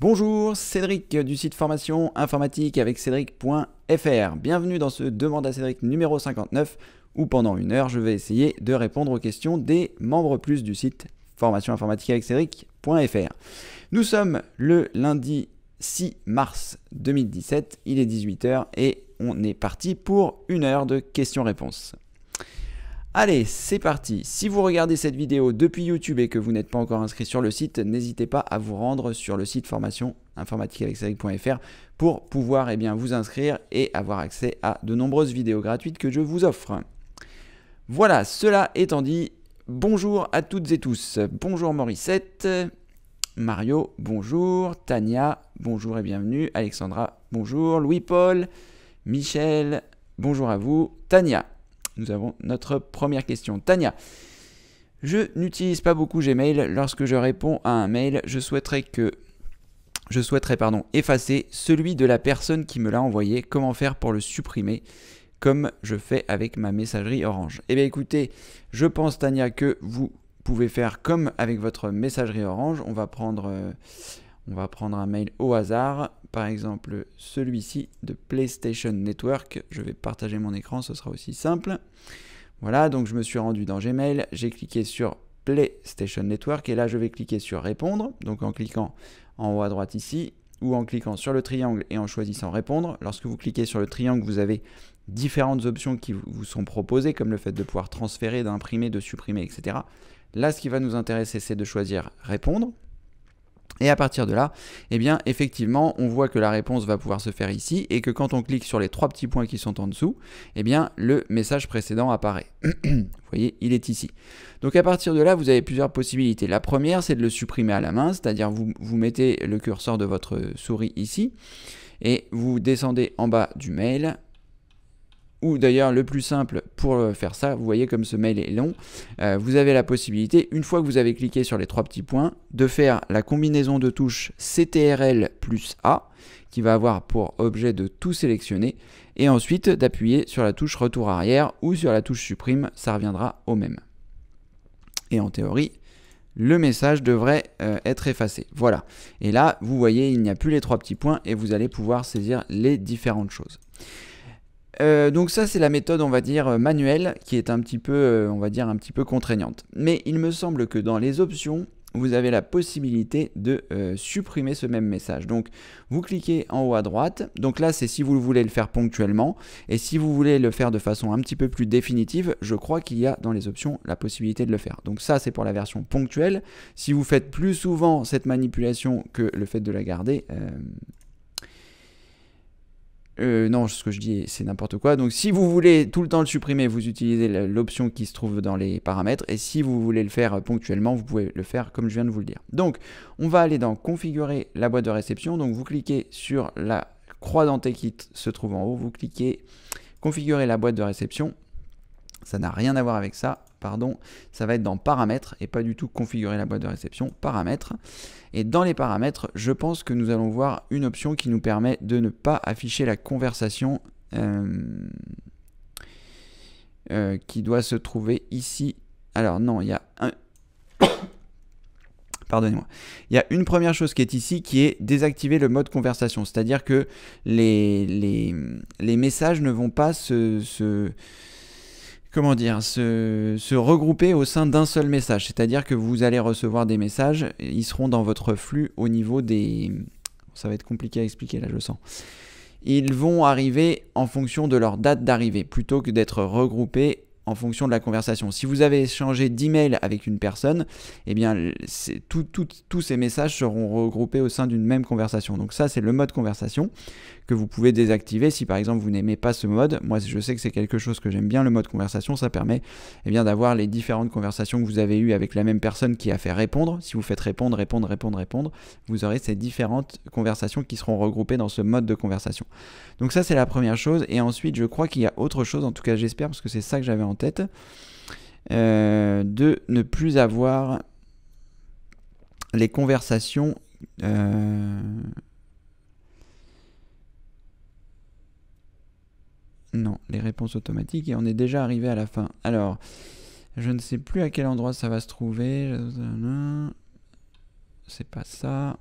Bonjour, Cédric du site formation informatique avec cédric.fr. Bienvenue dans ce Demande à Cédric numéro 59 où pendant une heure je vais essayer de répondre aux questions des membres plus du site formation informatique avec cédric.fr. Nous sommes le lundi 6 mars 2017, il est 18h et on est parti pour une heure de questions-réponses. Allez, c'est parti. Si vous regardez cette vidéo depuis YouTube et que vous n'êtes pas encore inscrit sur le site, n'hésitez pas à vous rendre sur le site formation pour pouvoir eh bien, vous inscrire et avoir accès à de nombreuses vidéos gratuites que je vous offre. Voilà, cela étant dit, bonjour à toutes et tous. Bonjour Morissette, Mario, bonjour, Tania, bonjour et bienvenue, Alexandra, bonjour, Louis-Paul, Michel, bonjour à vous, Tania nous avons notre première question. Tania, je n'utilise pas beaucoup Gmail. Lorsque je réponds à un mail, je souhaiterais que je souhaiterais pardon, effacer celui de la personne qui me l'a envoyé. Comment faire pour le supprimer comme je fais avec ma messagerie Orange Eh bien écoutez, je pense Tania que vous pouvez faire comme avec votre messagerie Orange. On va prendre, euh, on va prendre un mail au hasard par exemple celui-ci de PlayStation Network. Je vais partager mon écran, ce sera aussi simple. Voilà, donc je me suis rendu dans Gmail, j'ai cliqué sur PlayStation Network et là je vais cliquer sur répondre. Donc en cliquant en haut à droite ici ou en cliquant sur le triangle et en choisissant répondre. Lorsque vous cliquez sur le triangle, vous avez différentes options qui vous sont proposées comme le fait de pouvoir transférer, d'imprimer, de supprimer, etc. Là, ce qui va nous intéresser, c'est de choisir répondre. Et à partir de là, eh bien, effectivement, on voit que la réponse va pouvoir se faire ici et que quand on clique sur les trois petits points qui sont en dessous, eh bien, le message précédent apparaît. vous voyez, il est ici. Donc à partir de là, vous avez plusieurs possibilités. La première, c'est de le supprimer à la main, c'est-à-dire vous, vous mettez le curseur de votre souris ici et vous descendez en bas du mail, ou d'ailleurs le plus simple pour euh, faire ça, vous voyez comme ce mail est long, euh, vous avez la possibilité, une fois que vous avez cliqué sur les trois petits points, de faire la combinaison de touches CTRL plus A, qui va avoir pour objet de tout sélectionner, et ensuite d'appuyer sur la touche retour arrière ou sur la touche supprime, ça reviendra au même. Et en théorie, le message devrait euh, être effacé. Voilà. Et là, vous voyez, il n'y a plus les trois petits points et vous allez pouvoir saisir les différentes choses. Euh, donc ça c'est la méthode on va dire euh, manuelle qui est un petit peu euh, on va dire un petit peu contraignante. Mais il me semble que dans les options vous avez la possibilité de supprimer ce même message. Donc vous cliquez en haut à droite. Donc là c'est si vous voulez le faire ponctuellement et si vous voulez le faire de façon un petit peu plus définitive, je crois qu'il y a dans les options la possibilité de le faire. Donc ça c'est pour la version ponctuelle. Si vous faites plus souvent cette manipulation que le fait de la garder, euh, non, ce que je dis, c'est n'importe quoi. Donc, si vous voulez tout le temps le supprimer, vous utilisez l'option qui se trouve dans les paramètres. Et si vous voulez le faire euh, ponctuellement, vous pouvez le faire comme je viens de vous le dire. Donc, on va aller dans Configurer la boîte de réception. Donc, vous cliquez sur la croix dentée qui se trouve en haut. Vous cliquez Configurer la boîte de réception ça n'a rien à voir avec ça, pardon, ça va être dans paramètres et pas du tout configurer la boîte de réception, paramètres. Et dans les paramètres, je pense que nous allons voir une option qui nous permet de ne pas afficher la conversation euh, euh, qui doit se trouver ici. Alors non, il y a un... Pardonnez-moi. Il y a une première chose qui est ici qui est désactiver le mode conversation. C'est-à-dire que les, les, messages ne vont pas se comment dire, se, regrouper au sein d'un seul message. C'est-à-dire que vous allez recevoir des messages, ils seront dans votre flux au niveau des... Ça va être compliqué à expliquer là, je sens. Ils vont arriver en fonction de leur date d'arrivée, plutôt que d'être regroupés en fonction de la conversation. Si vous avez échangé d'email avec une personne, eh bien, tous ces messages seront regroupés au sein d'une même conversation. Donc ça, c'est le mode conversation que vous pouvez désactiver si par exemple vous n'aimez pas ce mode. Moi, je sais que c'est quelque chose que j'aime bien, le mode conversation, ça permet eh bien d'avoir les différentes conversations que vous avez eues avec la même personne qui a fait répondre. Si vous faites répondre, répondre, répondre, répondre, vous aurez ces différentes conversations qui seront regroupées dans ce mode de conversation. Donc ça, c'est la première chose. Et ensuite, je crois qu'il y a autre chose, en tout cas j'espère, parce que c'est ça que j'avais en tête, euh, de ne plus avoir les conversations euh, Non, les réponses automatiques, et on est déjà arrivé à la fin. Alors, je ne sais plus à quel endroit ça va se trouver. C'est pas ça.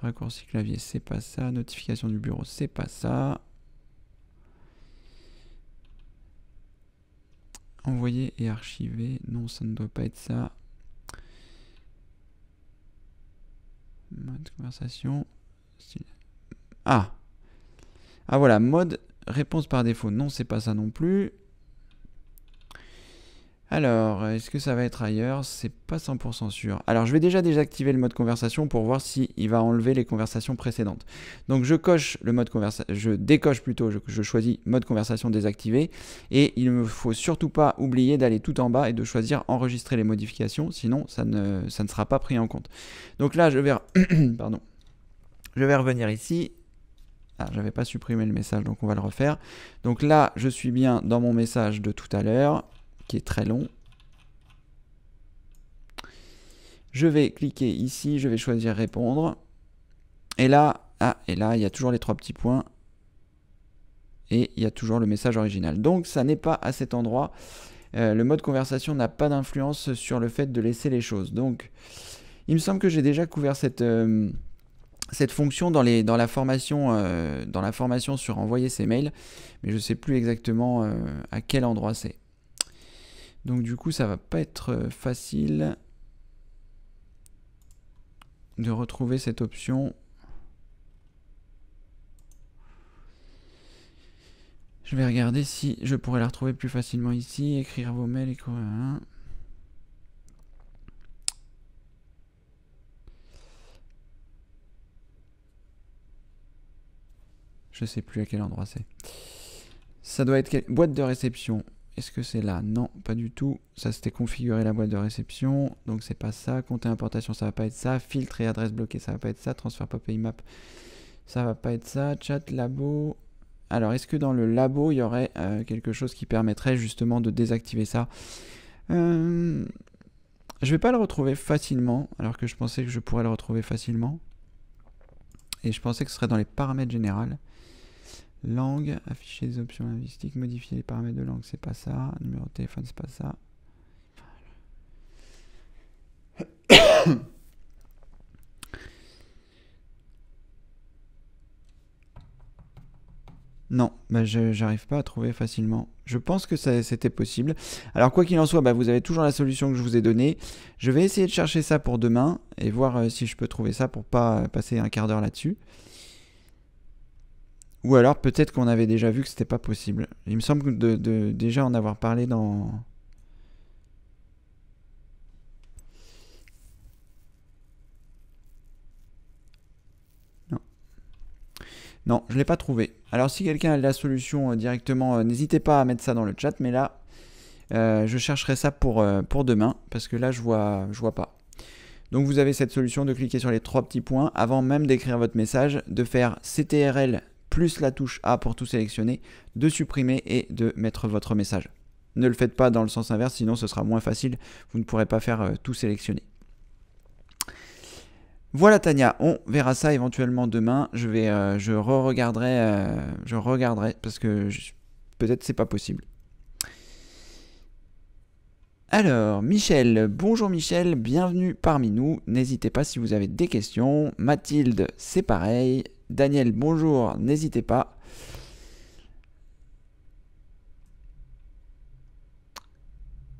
Raccourci clavier, c'est pas ça. Notification du bureau, c'est pas ça. Envoyer et archiver. Non, ça ne doit pas être ça. Mode conversation. Ah Ah voilà, mode réponse par défaut. Non, c'est pas ça non plus. Alors, est-ce que ça va être ailleurs C'est pas 100% sûr. Alors, je vais déjà désactiver le mode conversation pour voir si il va enlever les conversations précédentes. Donc, je coche le mode conversation, je décoche plutôt, je, choisis mode conversation désactivé et il ne faut surtout pas oublier d'aller tout en bas et de choisir enregistrer les modifications, sinon ça ne, ça ne sera pas pris en compte. Donc là, je vais pardon. Je vais revenir ici ah, j'avais pas supprimé le message, donc on va le refaire. Donc là, je suis bien dans mon message de tout à l'heure qui est très long. Je vais cliquer ici, je vais choisir répondre. Et là, ah, et là, il y a toujours les trois petits points. Et il y a toujours le message original. Donc ça n'est pas à cet endroit. Euh, le mode conversation n'a pas d'influence sur le fait de laisser les choses. Donc il me semble que j'ai déjà couvert cette, euh, cette fonction dans, dans, la formation, euh, dans la formation sur envoyer ses mails. Mais je ne sais plus exactement à quel endroit c'est. Donc du coup, ça va pas être euh, facile de retrouver cette option. Je vais regarder si je pourrais la retrouver plus facilement ici, écrire vos mails et quoi. Hein. Je sais plus à quel endroit c'est. Ça doit être boîte de réception. Est-ce que c'est là Non, pas du tout. Ça, c'était configurer la boîte de réception. Donc, c'est pas ça. Compte et importation, ça va pas être ça. Filtre et adresse bloquée, ça va pas être ça. Transfert pop et map, ça va pas être ça. Chat, labo. Alors, est-ce que dans le labo, il y aurait euh, quelque chose qui permettrait justement de désactiver ça euh, Je vais pas le retrouver facilement, alors que je pensais que je pourrais le retrouver facilement. Et je pensais que ce serait dans les paramètres généraux. Langue, afficher les options linguistiques, modifier les paramètres de langue, c'est pas ça. Numéro de téléphone, c'est pas ça. Non, bah, je n'arrive pas à trouver facilement. Je pense que c'était possible. Alors quoi qu'il en soit, bah, vous avez toujours la solution que je vous ai donnée. Je vais essayer de chercher ça pour demain et voir euh, si je peux trouver ça pour pas passer un quart d'heure là-dessus. Ou alors peut-être qu'on avait déjà vu que c'était pas possible. Il me semble de, déjà en avoir parlé dans. Non, je ne l'ai pas trouvé. Alors si quelqu'un a la solution euh, directement, euh, n'hésitez pas à mettre ça dans le chat, mais là, euh, je chercherai ça pour, pour demain, parce que là, je vois, je vois pas. Donc vous avez cette solution de cliquer sur les trois petits points avant même d'écrire votre message, de faire CTRL plus la touche A pour tout sélectionner, de supprimer et de mettre votre message. Ne le faites pas dans le sens inverse, sinon ce sera moins facile, vous ne pourrez pas faire euh, tout sélectionner. Voilà Tania, on verra ça éventuellement demain. Je vais, euh, je regarderai euh, je regarderai parce que peut-être c'est pas possible. Alors, Michel, bonjour Michel, bienvenue parmi nous. N'hésitez pas si vous avez des questions. Mathilde, c'est pareil. Daniel, bonjour, n'hésitez pas.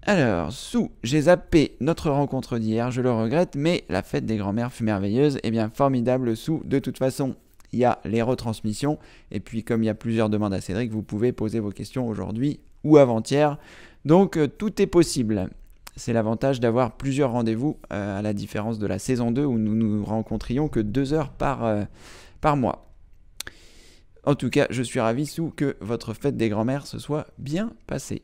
Alors, sous, j'ai zappé notre rencontre d'hier, je le regrette, mais la fête des grands-mères fut merveilleuse. Eh bien, formidable, sous, de toute façon, il y a les retransmissions. Et puis, comme il y a plusieurs demandes à Cédric, vous pouvez poser vos questions aujourd'hui ou avant-hier. Donc, euh, tout est possible. C'est l'avantage d'avoir plusieurs rendez-vous, euh, à la différence de la saison 2 où nous nous rencontrions que deux heures par, euh, par moi. En tout cas, je suis ravi, sous que votre fête des grands-mères se soit bien passée.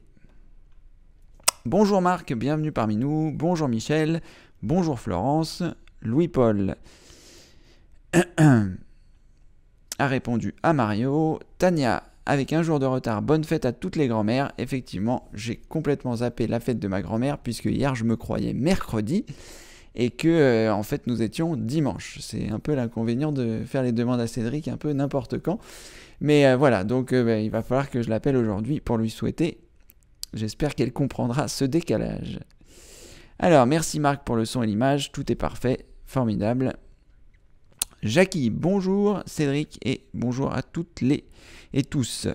Bonjour Marc, bienvenue parmi nous. Bonjour Michel. Bonjour Florence. Louis-Paul a répondu à Mario. Tania, avec un jour de retard, bonne fête à toutes les grands mères Effectivement, j'ai complètement zappé la fête de ma grand-mère puisque hier je me croyais mercredi et que euh, en fait nous étions dimanche. C'est un peu l'inconvénient de faire les demandes à Cédric un peu n'importe quand. Mais euh, voilà, donc euh, bah, il va falloir que je l'appelle aujourd'hui pour lui souhaiter. J'espère qu'elle comprendra ce décalage. Alors, merci Marc pour le son et l'image, tout est parfait, formidable. Jackie, bonjour Cédric et bonjour à toutes les et tous.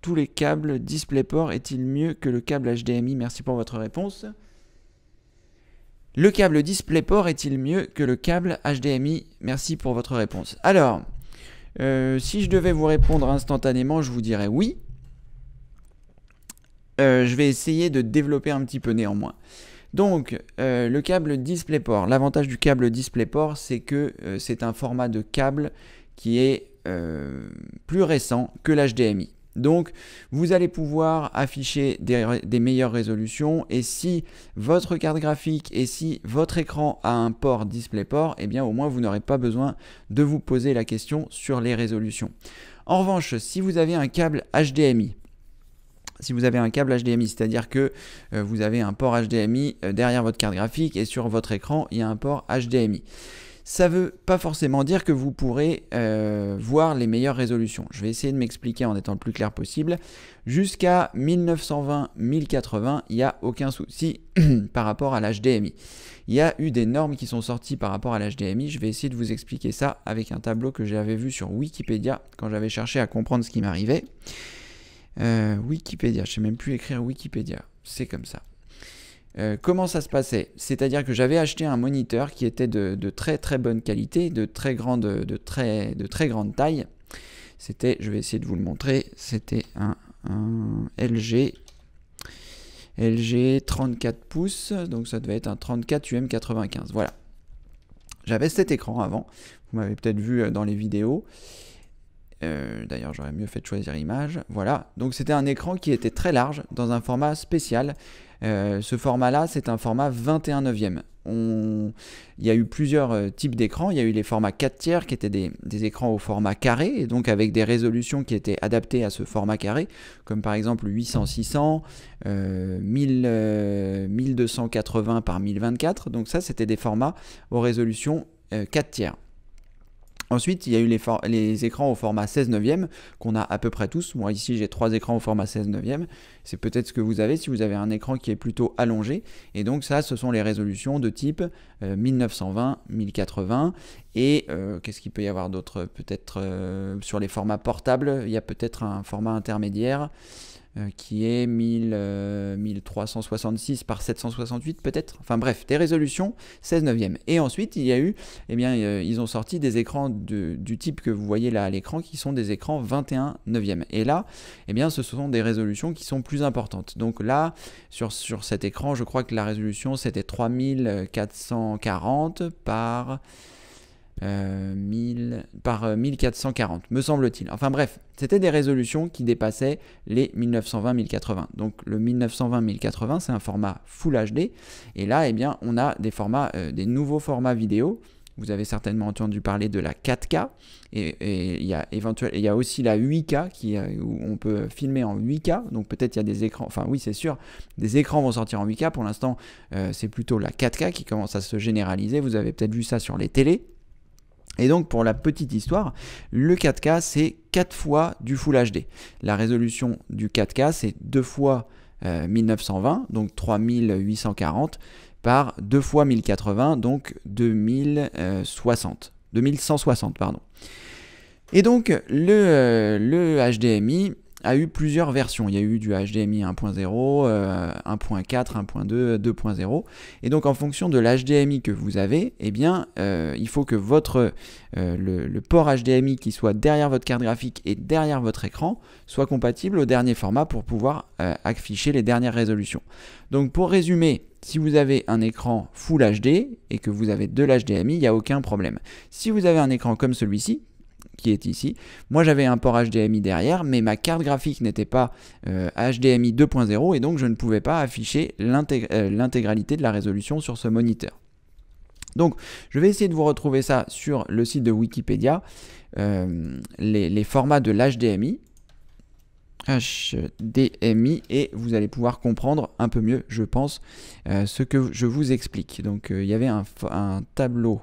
Tous les câbles DisplayPort est-il mieux que le câble HDMI Merci pour votre réponse. Le câble DisplayPort est-il mieux que le câble HDMI Merci pour votre réponse. Alors, euh, si je devais vous répondre instantanément, je vous dirais oui. Euh, je vais essayer de développer un petit peu néanmoins. Donc, euh, le câble DisplayPort. L'avantage du câble DisplayPort, c'est que c'est un format de câble qui est plus récent que l'HDMI. Donc, vous allez pouvoir afficher des, meilleures résolutions et si votre carte graphique et si votre écran a un port DisplayPort, eh bien au moins vous n'aurez pas besoin de vous poser la question sur les résolutions. En revanche, si vous avez un câble HDMI, si vous avez un câble HDMI, c'est-à-dire que euh, vous avez un port HDMI euh, derrière votre carte graphique et sur votre écran, il y a un port HDMI ça ne veut pas forcément dire que vous pourrez euh, voir les meilleures résolutions. Je vais essayer de m'expliquer en étant le plus clair possible. Jusqu'à 1920-1080, il n'y a aucun souci par rapport à l'HDMI. Il y a eu des normes qui sont sorties par rapport à l'HDMI. Je vais essayer de vous expliquer ça avec un tableau que j'avais vu sur Wikipédia quand j'avais cherché à comprendre ce qui m'arrivait. Euh, Wikipédia, je ne sais même plus écrire Wikipédia. C'est comme ça. Euh, comment ça se passait C'est-à-dire que j'avais acheté un moniteur qui était de, très très bonne qualité, de très grande, de très, de très grande taille. C'était, je vais essayer de vous le montrer, c'était un, LG. LG 34 pouces, donc ça devait être un 34 UM95. Voilà. J'avais cet écran avant, vous m'avez peut-être vu euh, dans les vidéos. Euh, d'ailleurs, j'aurais mieux fait de choisir image. Voilà. Donc, c'était un écran qui était très large, dans un format spécial. Euh, ce format-là, c'est un format 21 neuvième. On... Il y a eu plusieurs euh, types d'écrans. Il y a eu les formats 4 tiers qui étaient des, écrans au format carré, et donc avec des résolutions qui étaient adaptées à ce format carré, comme par exemple 800-600, 1280 euh, par 1024. Donc ça, c'était des formats aux résolutions 4 tiers. Ensuite, il y a eu les, écrans au format 16 neuvième qu'on a à peu près tous. Moi ici, j'ai trois écrans au format 16 neuvième. C'est peut-être ce que vous avez si vous avez un écran qui est plutôt allongé. Et donc ça, ce sont les résolutions de type 1920, euh, 1080. Et euh, qu'est-ce qu'il peut y avoir d'autre Peut-être euh, sur les formats portables, il y a peut-être un format intermédiaire. Euh, qui est 1000, 1366 euh, par 768 peut-être. Enfin bref, des résolutions 16 neuvième. Et ensuite, il y a eu, eh bien, euh, ils ont sorti des écrans de, du type que vous voyez là à l'écran, qui sont des écrans 21 neuvième. Et là, eh bien, ce sont des résolutions qui sont plus importantes. Donc là, sur, sur cet écran, je crois que la résolution, c'était 3440 par... Euh, par 1440, euh, me semble-t-il. Enfin bref, c'était des résolutions qui dépassaient les 1920-1080. Donc le 1920-1080, c'est un format Full HD. Et là, eh bien, on a des formats, euh, des nouveaux formats vidéo. Vous avez certainement entendu parler de la 4K et il y a il y aussi la 8K qui où on peut filmer en 8K. Donc peut-être il y a des écrans. Enfin oui, c'est sûr, des écrans vont sortir en 8K. Pour l'instant, c'est plutôt la 4K qui commence à se généraliser. Vous avez peut-être vu ça sur les télés. Et donc pour la petite histoire, le 4K c'est 4 fois du Full HD. La résolution du 4K c'est 2 fois 1920, euh, donc 3840 par 2 fois 1080, donc 2160, pardon. Et donc le HDMI, euh, a eu plusieurs versions. Il y a eu du HDMI 1.0, 1.4, 1.2, 2.0. Et donc en fonction de l'HDMI que vous avez, eh bien, euh, il faut que votre, euh, le, le, port HDMI qui soit derrière votre carte graphique et derrière votre écran soit compatible au dernier format pour pouvoir euh, afficher les dernières résolutions. Donc pour résumer, si vous avez un écran Full HD et que vous avez de l'HDMI, il n'y a aucun problème. Si vous avez un écran comme celui-ci, qui est ici. Moi j'avais un port HDMI derrière, mais ma carte graphique n'était pas HDMI euh, 2.0 et donc je ne pouvais pas afficher euh, l'intégralité de la résolution sur ce moniteur. Donc je vais essayer de vous retrouver ça sur le site de Wikipédia, euh, les, formats de l'HDMI. HDMI et vous allez pouvoir comprendre un peu mieux, je pense, ce que je vous explique. Donc il y avait un tableau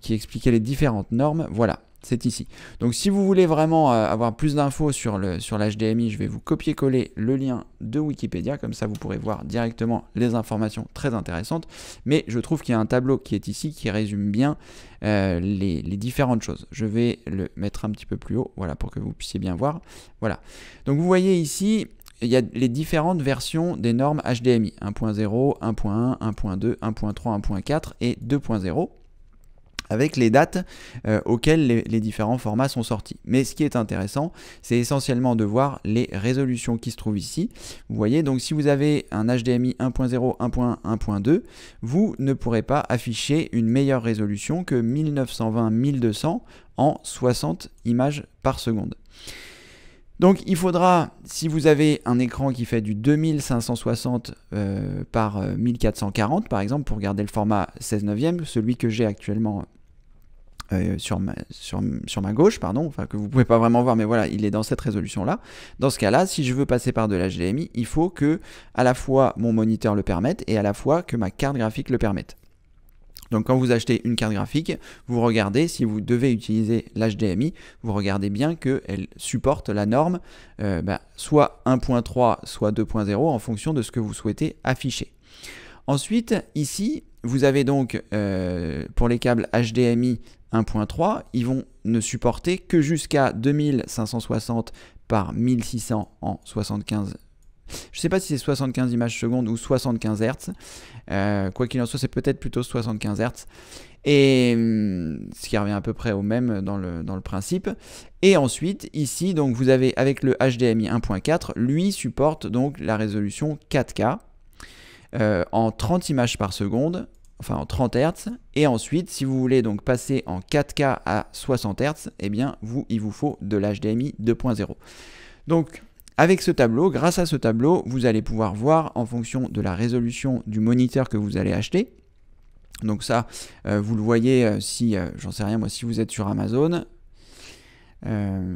qui expliquait les différentes normes. Voilà, c'est ici. Donc si vous voulez vraiment euh, avoir plus d'infos sur l'HDMI, je vais vous copier-coller le lien de Wikipédia, comme ça vous pourrez voir directement les informations très intéressantes. Mais je trouve qu'il y a un tableau qui est ici qui résume bien euh, les, différentes choses. Je vais le mettre un petit peu plus haut, voilà, pour que vous puissiez bien voir. Voilà. Donc vous voyez ici, il y a les différentes versions des normes HDMI, 1.0, 1.1, 1.2, 1.3, 1.4 et 2.0 avec les dates euh, auxquelles les, différents formats sont sortis. Mais ce qui est intéressant, c'est essentiellement de voir les résolutions qui se trouvent ici. Vous voyez, donc si vous avez un HDMI 1.0, 1.1, 1.2, vous ne pourrez pas afficher une meilleure résolution que 1920-1200 en 60 images par seconde. Donc il faudra, si vous avez un écran qui fait du 2560 euh, par 1440 euh, par exemple, pour garder le format 16 neuvième, celui que j'ai actuellement euh, sur, ma, sur, ma gauche, pardon, enfin que vous ne pouvez pas vraiment voir, mais voilà, il est dans cette résolution-là. Dans ce cas-là, si je veux passer par de l'HDMI, il faut que à la fois mon moniteur le permette et à la fois que ma carte graphique le permette. Donc quand vous achetez une carte graphique, vous regardez, si vous devez utiliser l'HDMI, vous regardez bien qu'elle supporte la norme euh, bah, soit 1.3, soit 2.0 en fonction de ce que vous souhaitez afficher. Ensuite, ici, vous avez donc euh, pour les câbles HDMI 1.3, ils vont ne supporter que jusqu'à 2560 par 1600 en 75 je ne sais pas si c'est 75 images secondes ou 75 Hz. Euh, quoi qu'il en soit, c'est peut-être plutôt 75 Hz. Et mm, ce qui revient à peu près au même dans le, dans le principe. Et ensuite, ici, donc vous avez avec le HDMI 1.4, lui supporte donc la résolution 4K euh, en 30 images par seconde enfin en 30 Hz. Et ensuite, si vous voulez donc passer en 4K à 60 Hz, eh bien vous, il vous faut de l'HDMI 2.0. Donc avec ce tableau, grâce à ce tableau, vous allez pouvoir voir en fonction de la résolution du moniteur que vous allez acheter. Donc ça, euh, vous le voyez euh, si, euh, j'en sais rien moi, si vous êtes sur Amazon. on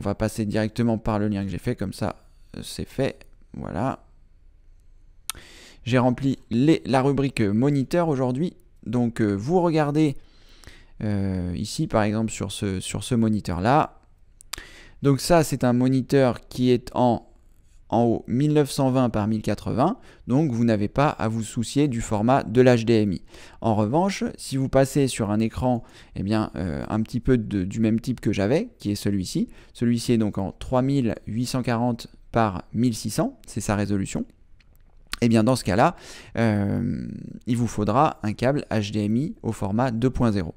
va passer directement par le lien que j'ai fait, comme ça c'est fait. Voilà, j'ai rempli la rubrique moniteur aujourd'hui. Donc euh, vous regardez euh, ici par exemple sur ce, moniteur là. Donc ça c'est un moniteur qui est en, en haut 1920 par 1080. Donc vous n'avez pas à vous soucier du format de l'HDMI. En revanche, si vous passez sur un écran eh bien, euh, un petit peu du même type que j'avais, qui est celui-ci. Celui-ci est donc en 3840 par 1600, c'est sa résolution. Et eh bien dans ce cas-là, euh, il vous faudra un câble HDMI au format 2.0.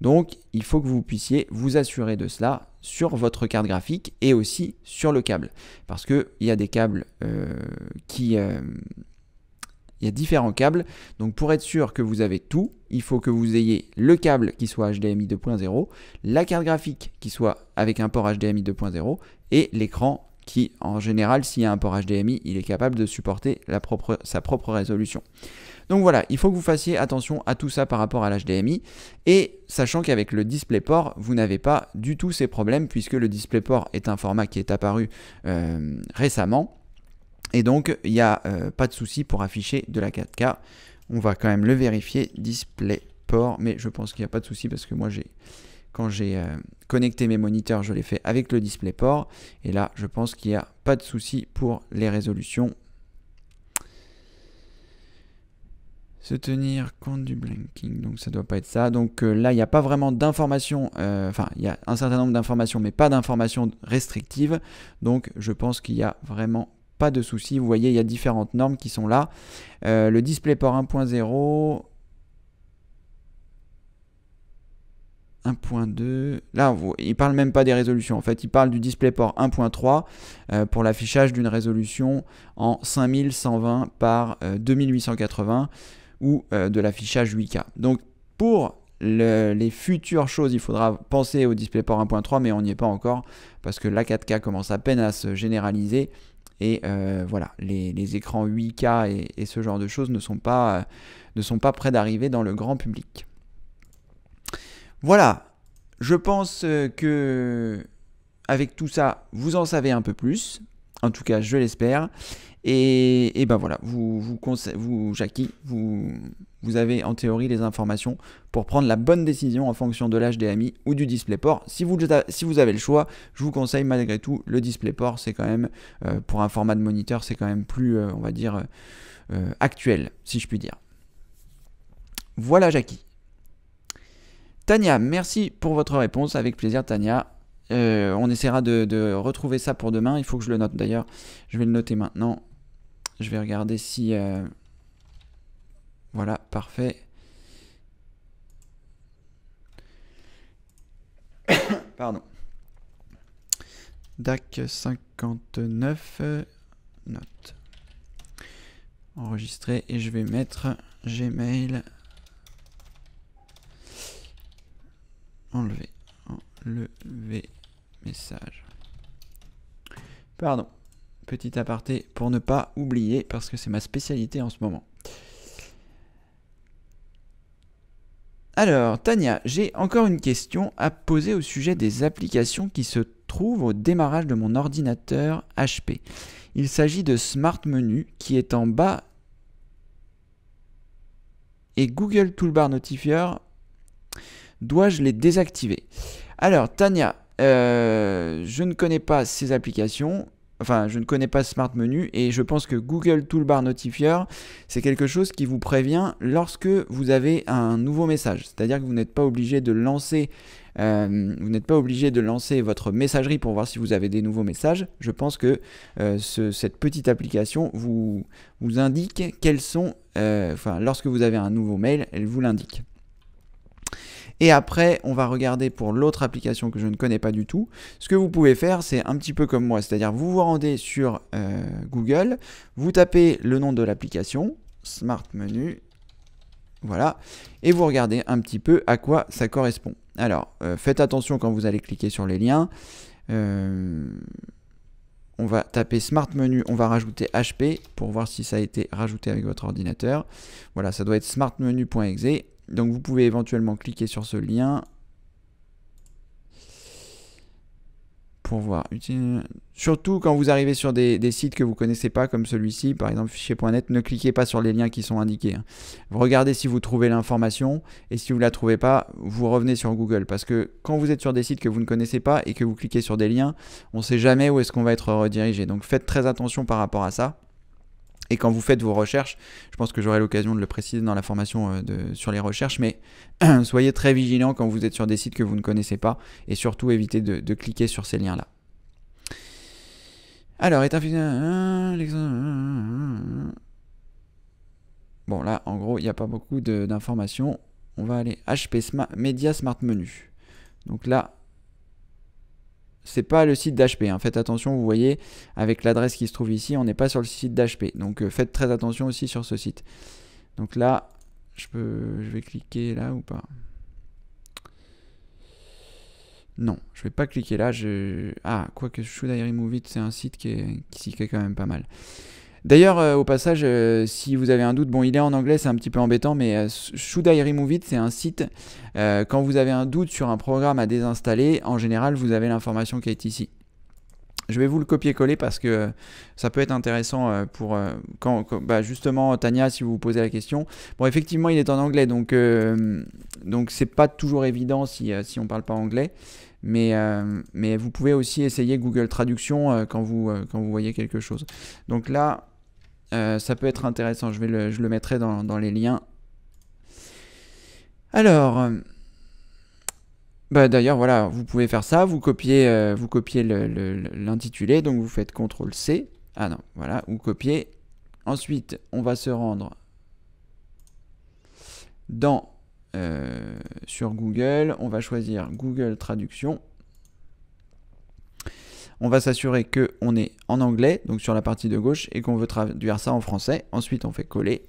Donc il faut que vous puissiez vous assurer de cela sur votre carte graphique et aussi sur le câble. Parce qu'il y a des câbles euh, qui... Euh, il y a différents câbles. Donc pour être sûr que vous avez tout, il faut que vous ayez le câble qui soit HDMI 2.0, la carte graphique qui soit avec un port HDMI 2.0 et l'écran qui, en général, s'il y a un port HDMI, il est capable de supporter sa propre résolution. Donc voilà, il faut que vous fassiez attention à tout ça par rapport à l'HDMI. Et sachant qu'avec le DisplayPort, vous n'avez pas du tout ces problèmes puisque le DisplayPort est un format qui est apparu euh, récemment. Et donc, il n'y a euh, pas de souci pour afficher de la 4K. On va quand même le vérifier, DisplayPort. Mais je pense qu'il n'y a pas de souci parce que moi, j'ai quand j'ai euh, connecté mes moniteurs, je l'ai fait avec le DisplayPort. Et là, je pense qu'il n'y a pas de souci pour les résolutions. Se tenir compte du blanking. donc ça doit pas être ça. Donc euh, là, il n'y a pas vraiment d'informations, euh, enfin, il y a un certain nombre d'informations, mais pas d'informations restrictives. Donc je pense qu'il n'y a vraiment pas de souci. Vous voyez, il y a différentes normes qui sont là. le DisplayPort 1.0, 1.2. Là, il il parle même pas des résolutions. En fait, il parle du DisplayPort 1.3 euh, pour l'affichage d'une résolution en 5120 par 2880 euh, ou euh, de l'affichage 8K. Donc, pour les futures choses, il faudra penser au DisplayPort 1.3, mais on n'y est pas encore parce que la 4K commence à peine à se généraliser. Et voilà, les, écrans 8K et, ce genre de choses ne sont pas, ne sont pas près d'arriver dans le grand public. Voilà, je pense euh, que avec tout ça, vous en savez un peu plus. En tout cas, je l'espère. Et, ben voilà, vous, vous, vous Jackie, vous, vous avez en théorie les informations pour prendre la bonne décision en fonction de l'âge des amis ou du DisplayPort. Si vous, si vous avez le choix, je vous conseille malgré tout le DisplayPort, c'est quand même, euh, pour un format de moniteur, c'est quand même plus, euh, on va dire, actuel, si je puis dire. Voilà Jackie. Tania, merci pour votre réponse. Avec plaisir, Tania. Euh, on essaiera de, retrouver ça pour demain. Il faut que je le note d'ailleurs. Je vais le noter maintenant. Je vais regarder si... Euh, voilà, parfait. Pardon. DAC 59. note. Enregistrer. Et je vais mettre Gmail. enlever, enlever message. Pardon, petit aparté pour ne pas oublier parce que c'est ma spécialité en ce moment. Alors, Tania, j'ai encore une question à poser au sujet des applications qui se trouvent au démarrage de mon ordinateur HP. Il s'agit de Smart Menu qui est en bas et Google Toolbar Notifier Dois-je les désactiver Alors, Tania, euh, je ne connais pas ces applications. Enfin, je ne connais pas Smart Menu et je pense que Google Toolbar Notifier, c'est quelque chose qui vous prévient lorsque vous avez un nouveau message. C'est-à-dire que vous n'êtes pas obligé de lancer euh, vous n'êtes pas obligé de lancer votre messagerie pour voir si vous avez des nouveaux messages. Je pense que euh, cette petite application vous, indique quels sont, enfin, lorsque vous avez un nouveau mail, elle vous l'indique. Et après, on va regarder pour l'autre application que je ne connais pas du tout. Ce que vous pouvez faire, c'est un petit peu comme moi, c'est-à-dire vous vous rendez sur euh, Google, vous tapez le nom de l'application, Smart Menu, voilà, et vous regardez un petit peu à quoi ça correspond. Alors, euh, faites attention quand vous allez cliquer sur les liens. Euh, on va taper Smart Menu, on va rajouter HP pour voir si ça a été rajouté avec votre ordinateur. Voilà, ça doit être smartmenu.exe. Donc vous pouvez éventuellement cliquer sur ce lien pour voir. Surtout quand vous arrivez sur des, sites que vous ne connaissez pas comme celui-ci, par exemple fichier.net, ne cliquez pas sur les liens qui sont indiqués. Hein. Regardez si vous trouvez l'information et si vous la trouvez pas, vous revenez sur Google parce que quand vous êtes sur des sites que vous ne connaissez pas et que vous cliquez sur des liens, on ne sait jamais où est-ce qu'on va être redirigé. Donc faites très attention par rapport à ça et quand vous faites vos recherches, je pense que j'aurai l'occasion de le préciser dans la formation euh, sur les recherches, mais soyez très vigilant quand vous êtes sur des sites que vous ne connaissez pas et surtout évitez de, cliquer sur ces liens-là. Alors, est hein, Bon, là, en gros, il n'y a pas beaucoup d'informations. On va aller HP Media Smart Menu. Donc là, c'est pas le site d'HP. Hein. Faites attention, vous voyez, avec l'adresse qui se trouve ici, on n'est pas sur le site d'HP. Donc euh, faites très attention aussi sur ce site. Donc là, je, peux, je vais cliquer là ou pas Non, je vais pas cliquer là. Je... Ah, quoique Should I Remove It, c'est un site qui est, qui est quand même pas mal. D'ailleurs, euh, au passage, euh, si vous avez un doute, bon, il est en anglais, c'est un petit peu embêtant, mais euh, c'est un site. Euh, quand vous avez un doute sur un programme à désinstaller, en général, vous avez l'information qui est ici. Je vais vous le copier-coller parce que ça peut être intéressant pour quand, bah, justement Tania si vous vous posez la question. Bon effectivement il est en anglais donc donc c'est pas toujours évident si si on parle pas anglais mais mais vous pouvez aussi essayer Google Traduction quand vous quand vous voyez quelque chose. Donc là euh, ça peut être intéressant, je, vais le, je le mettrai dans, les liens. Alors, euh, bah, d'ailleurs, voilà, vous pouvez faire ça, vous copiez, euh, copiez l'intitulé, donc vous faites CTRL-C. Ah non, voilà, vous copiez. Ensuite, on va se rendre dans, sur Google, on va choisir Google Traduction on va s'assurer qu'on est en anglais, donc sur la partie de gauche, et qu'on veut traduire ça en français. Ensuite, on fait coller.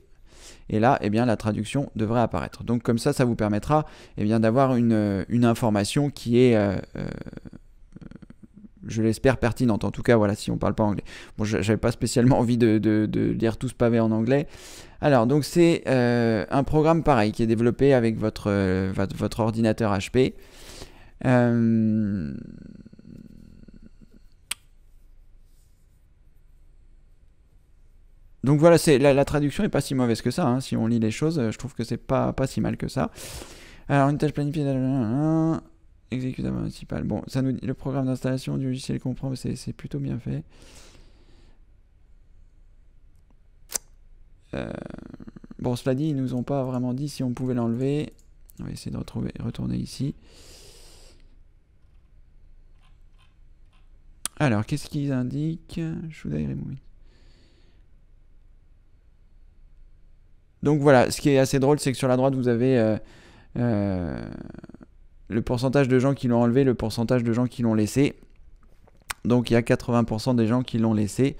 Et là, eh bien, la traduction devrait apparaître. Donc comme ça, ça vous permettra eh bien, d'avoir une, euh, information qui est... Euh, euh, je l'espère pertinente. En tout cas, voilà, si on parle pas anglais. Bon, j'avais pas spécialement envie de, de, lire tout ce pavé en anglais. Alors, donc c'est un programme pareil qui est développé avec votre, votre ordinateur HP. Donc voilà, c'est la, traduction n'est pas si mauvaise que ça. Hein. Si on lit les choses, euh, je trouve que c'est pas, pas si mal que ça. Alors une tâche planifiée, exécutable principal... Bon, ça nous le programme d'installation du logiciel comprend, c'est plutôt bien fait. Euh, bon, cela dit, ils nous ont pas vraiment dit si on pouvait l'enlever. On va essayer de retrouver, retourner ici. Alors, qu'est-ce qu'ils indiquent Je vous I remove Donc voilà, ce qui est assez drôle, c'est que sur la droite, vous avez euh, euh, le pourcentage de gens qui l'ont enlevé, le pourcentage de gens qui l'ont laissé. Donc il y a 80% des gens qui l'ont laissé.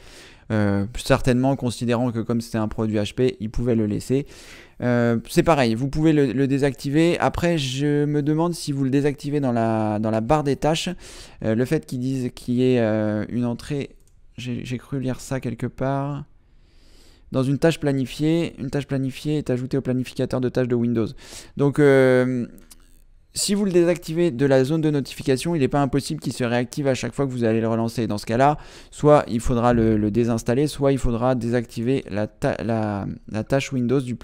Euh, certainement considérant que comme c'était un produit HP, ils pouvaient le laisser. c'est pareil, vous pouvez le, désactiver. Après, je me demande si vous le désactivez dans la, dans la barre des tâches. le fait qu'ils disent qu'il y ait une entrée, j'ai cru lire ça quelque part dans une tâche planifiée. Une tâche planifiée est ajoutée au planificateur de tâches de Windows. Donc, euh, si vous le désactivez de la zone de notification, il n'est pas impossible qu'il se réactive à chaque fois que vous allez le relancer. Dans ce cas-là, soit il faudra le, désinstaller, soit il faudra désactiver la, tâche Windows du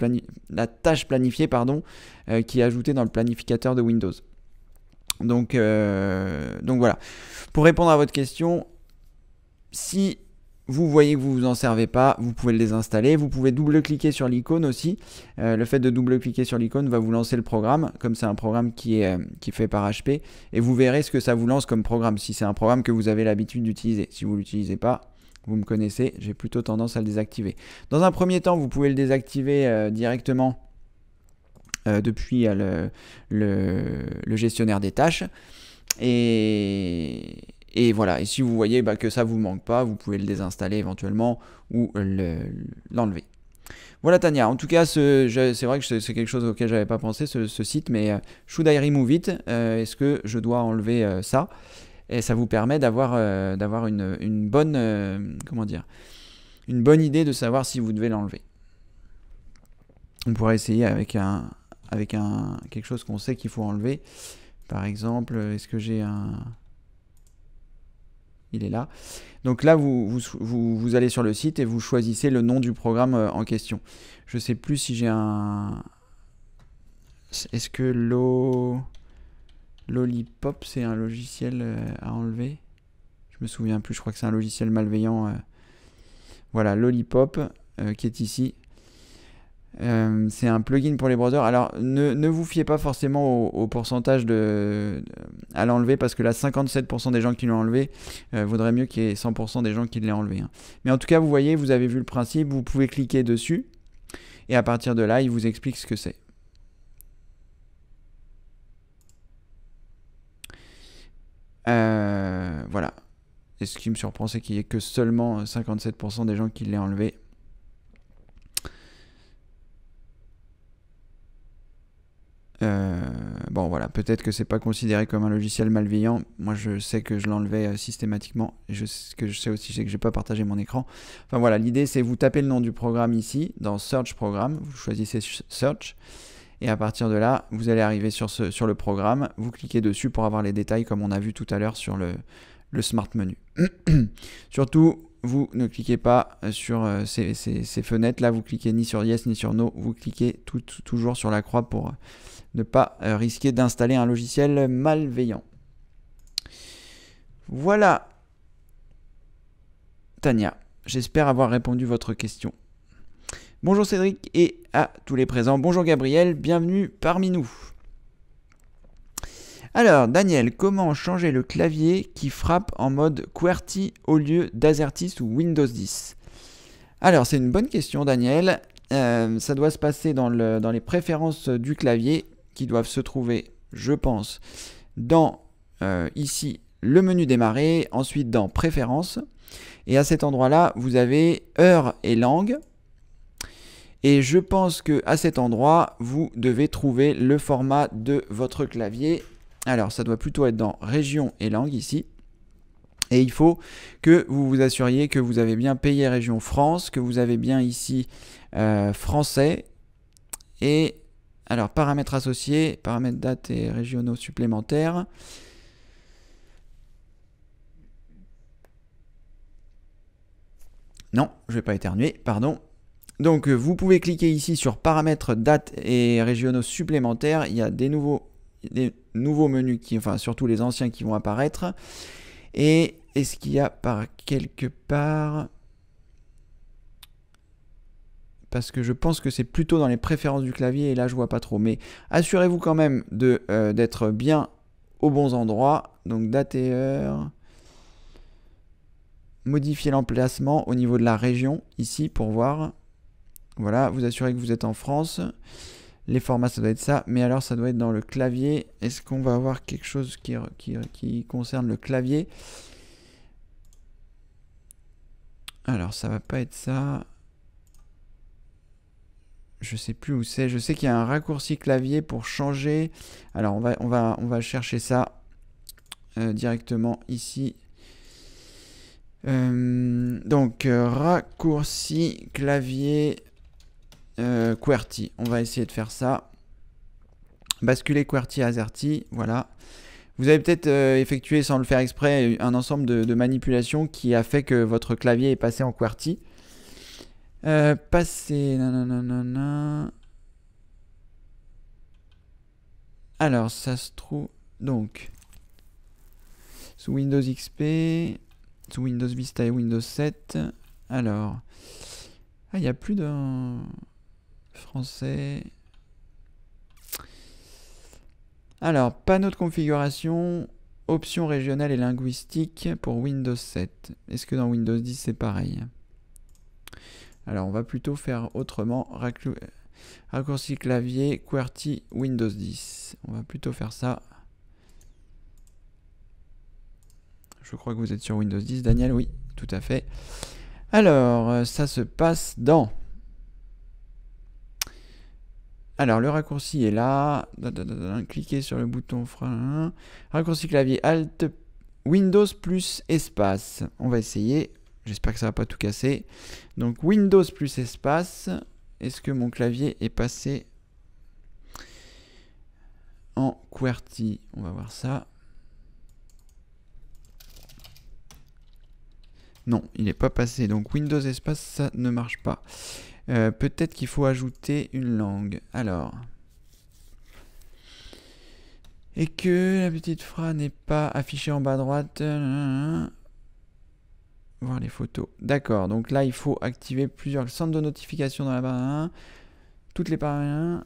la tâche planifiée pardon, euh, qui est ajoutée dans le planificateur de Windows. Donc, euh, donc voilà. Pour répondre à votre question, si vous voyez que vous vous en servez pas, vous pouvez le désinstaller. Vous pouvez double-cliquer sur l'icône aussi. Euh, le fait de double-cliquer sur l'icône va vous lancer le programme, comme c'est un programme qui est, euh, qui fait par HP. Et vous verrez ce que ça vous lance comme programme, si c'est un programme que vous avez l'habitude d'utiliser. Si vous ne l'utilisez pas, vous me connaissez, j'ai plutôt tendance à le désactiver. Dans un premier temps, vous pouvez le désactiver euh, directement depuis le gestionnaire des tâches. Et et voilà, et si vous voyez bah, que ça vous manque pas, vous pouvez le désinstaller éventuellement ou l'enlever. voilà Tania, en tout cas c'est vrai que c'est quelque chose auquel j'avais pas pensé ce, site, mais euh, should I remove it euh, Est-ce que je dois enlever euh, ça Et ça vous permet d'avoir une, une, bonne comment dire une bonne idée de savoir si vous devez l'enlever. On pourrait essayer avec un avec un quelque chose qu'on sait qu'il faut enlever. Par exemple, est-ce que j'ai un il est là. Donc là, vous, vous, allez sur le site et vous choisissez le nom du programme euh, en question. Je sais plus si j'ai un... Est-ce que lo... Lollipop, c'est un logiciel euh, à enlever Je me souviens plus, je crois que c'est un logiciel malveillant. Euh. Voilà, Lollipop, qui est ici. Euh, c'est un plugin pour les browsers. Alors ne, vous fiez pas forcément au, pourcentage de, à l'enlever parce que là 57% des gens qui l'ont enlevé euh, vaudrait mieux qu'il y ait 100% des gens qui l'aient enlevé. Hein. Mais en tout cas vous voyez, vous avez vu le principe, vous pouvez cliquer dessus et à partir de là il vous explique ce que c'est. Euh, voilà. Et ce qui me surprend c'est qu'il n'y ait que seulement 57% des gens qui l'aient enlevé. Euh, bon voilà, peut-être que c'est pas considéré comme un logiciel malveillant. Moi je sais que je l'enlevais euh, systématiquement. Je, ce que je sais aussi, c'est que j'ai pas partagé mon écran. Enfin voilà, l'idée c'est vous tapez le nom du programme ici, dans Search Programme, vous choisissez Search. Et à partir de là, vous allez arriver sur, ce, sur le programme, vous cliquez dessus pour avoir les détails comme on a vu tout à l'heure sur le, Smart Menu. Surtout, vous ne cliquez pas euh, sur ces, fenêtres là, vous cliquez ni sur Yes ni sur No, vous cliquez toujours sur la croix pour ne pas euh, risquer d'installer un logiciel malveillant. Voilà, Tania, j'espère avoir répondu à votre question. Bonjour Cédric et à tous les présents. Bonjour Gabriel, bienvenue parmi nous. Alors, Daniel, comment changer le clavier qui frappe en mode QWERTY au lieu d'Azertis ou Windows 10 Alors, c'est une bonne question, Daniel. Euh, ça doit se passer dans les préférences du clavier qui doivent se trouver, je pense, dans euh, ici le menu démarrer, ensuite dans préférences. Et à cet endroit-là, vous avez heure et langue. Et je pense que à cet endroit, vous devez trouver le format de votre clavier. Alors, ça doit plutôt être dans région et langue ici. Et il faut que vous vous assuriez que vous avez bien payé région France, que vous avez bien ici euh, français et alors, paramètres associés, paramètres date et régionaux supplémentaires. Non, je ne vais pas éternuer, pardon. Donc, euh, vous pouvez cliquer ici sur paramètres date et régionaux supplémentaires. Il y a des nouveaux, des nouveaux menus, qui, enfin, surtout les anciens qui vont apparaître. Et est-ce qu'il y a par quelque part parce que je pense que c'est plutôt dans les préférences du clavier et là je vois pas trop. Mais assurez-vous quand même euh, d'être bien aux bons endroits. Donc date et heure. Modifier l'emplacement au niveau de la région ici pour voir. Voilà, vous assurez que vous êtes en France. Les formats, ça doit être ça. Mais alors, ça doit être dans le clavier. Est-ce qu'on va avoir quelque chose qui, qui, concerne le clavier Alors, ça va pas être ça je sais plus où c'est. Je sais qu'il y a un raccourci clavier pour changer. Alors on va, on va, on va chercher ça euh, directement ici. Euh, donc euh, raccourci clavier QWERTY. On va essayer de faire ça. Basculer QWERTY à AZERTY. Voilà. Vous avez peut-être effectué sans le faire exprès un ensemble de, de manipulations qui a fait que votre clavier est passé en QWERTY. Euh, passer. non Alors, ça se trouve. Donc. Sous Windows XP. Sous Windows Vista et Windows 7. Alors. Ah, il n'y a plus de Français. Alors, panneau de configuration, options régionales et linguistiques pour Windows 7. Est-ce que dans Windows 10 c'est pareil alors on va plutôt faire autrement, raccourci clavier, QWERTY, Windows 10. On va plutôt faire ça. Je crois que vous êtes sur Windows 10, Daniel, oui, tout à fait. Alors, euh, ça se passe dans... Alors, le raccourci est là. Cliquez sur le bouton frein. Raccourci clavier Alt Windows plus espace. On va essayer. J'espère que ça va pas tout casser. Donc Windows plus espace. Est-ce que mon clavier est passé en QWERTY On va voir ça. Non, il n'est pas passé. Donc Windows espace, ça ne marche pas. Euh, peut-être qu'il faut ajouter une langue. Alors. Et que la petite phrase n'est pas affichée en bas à droite. Voir les photos. D'accord, donc là, il faut activer plusieurs centres de notification dans la barre 1. Toutes les barres 1.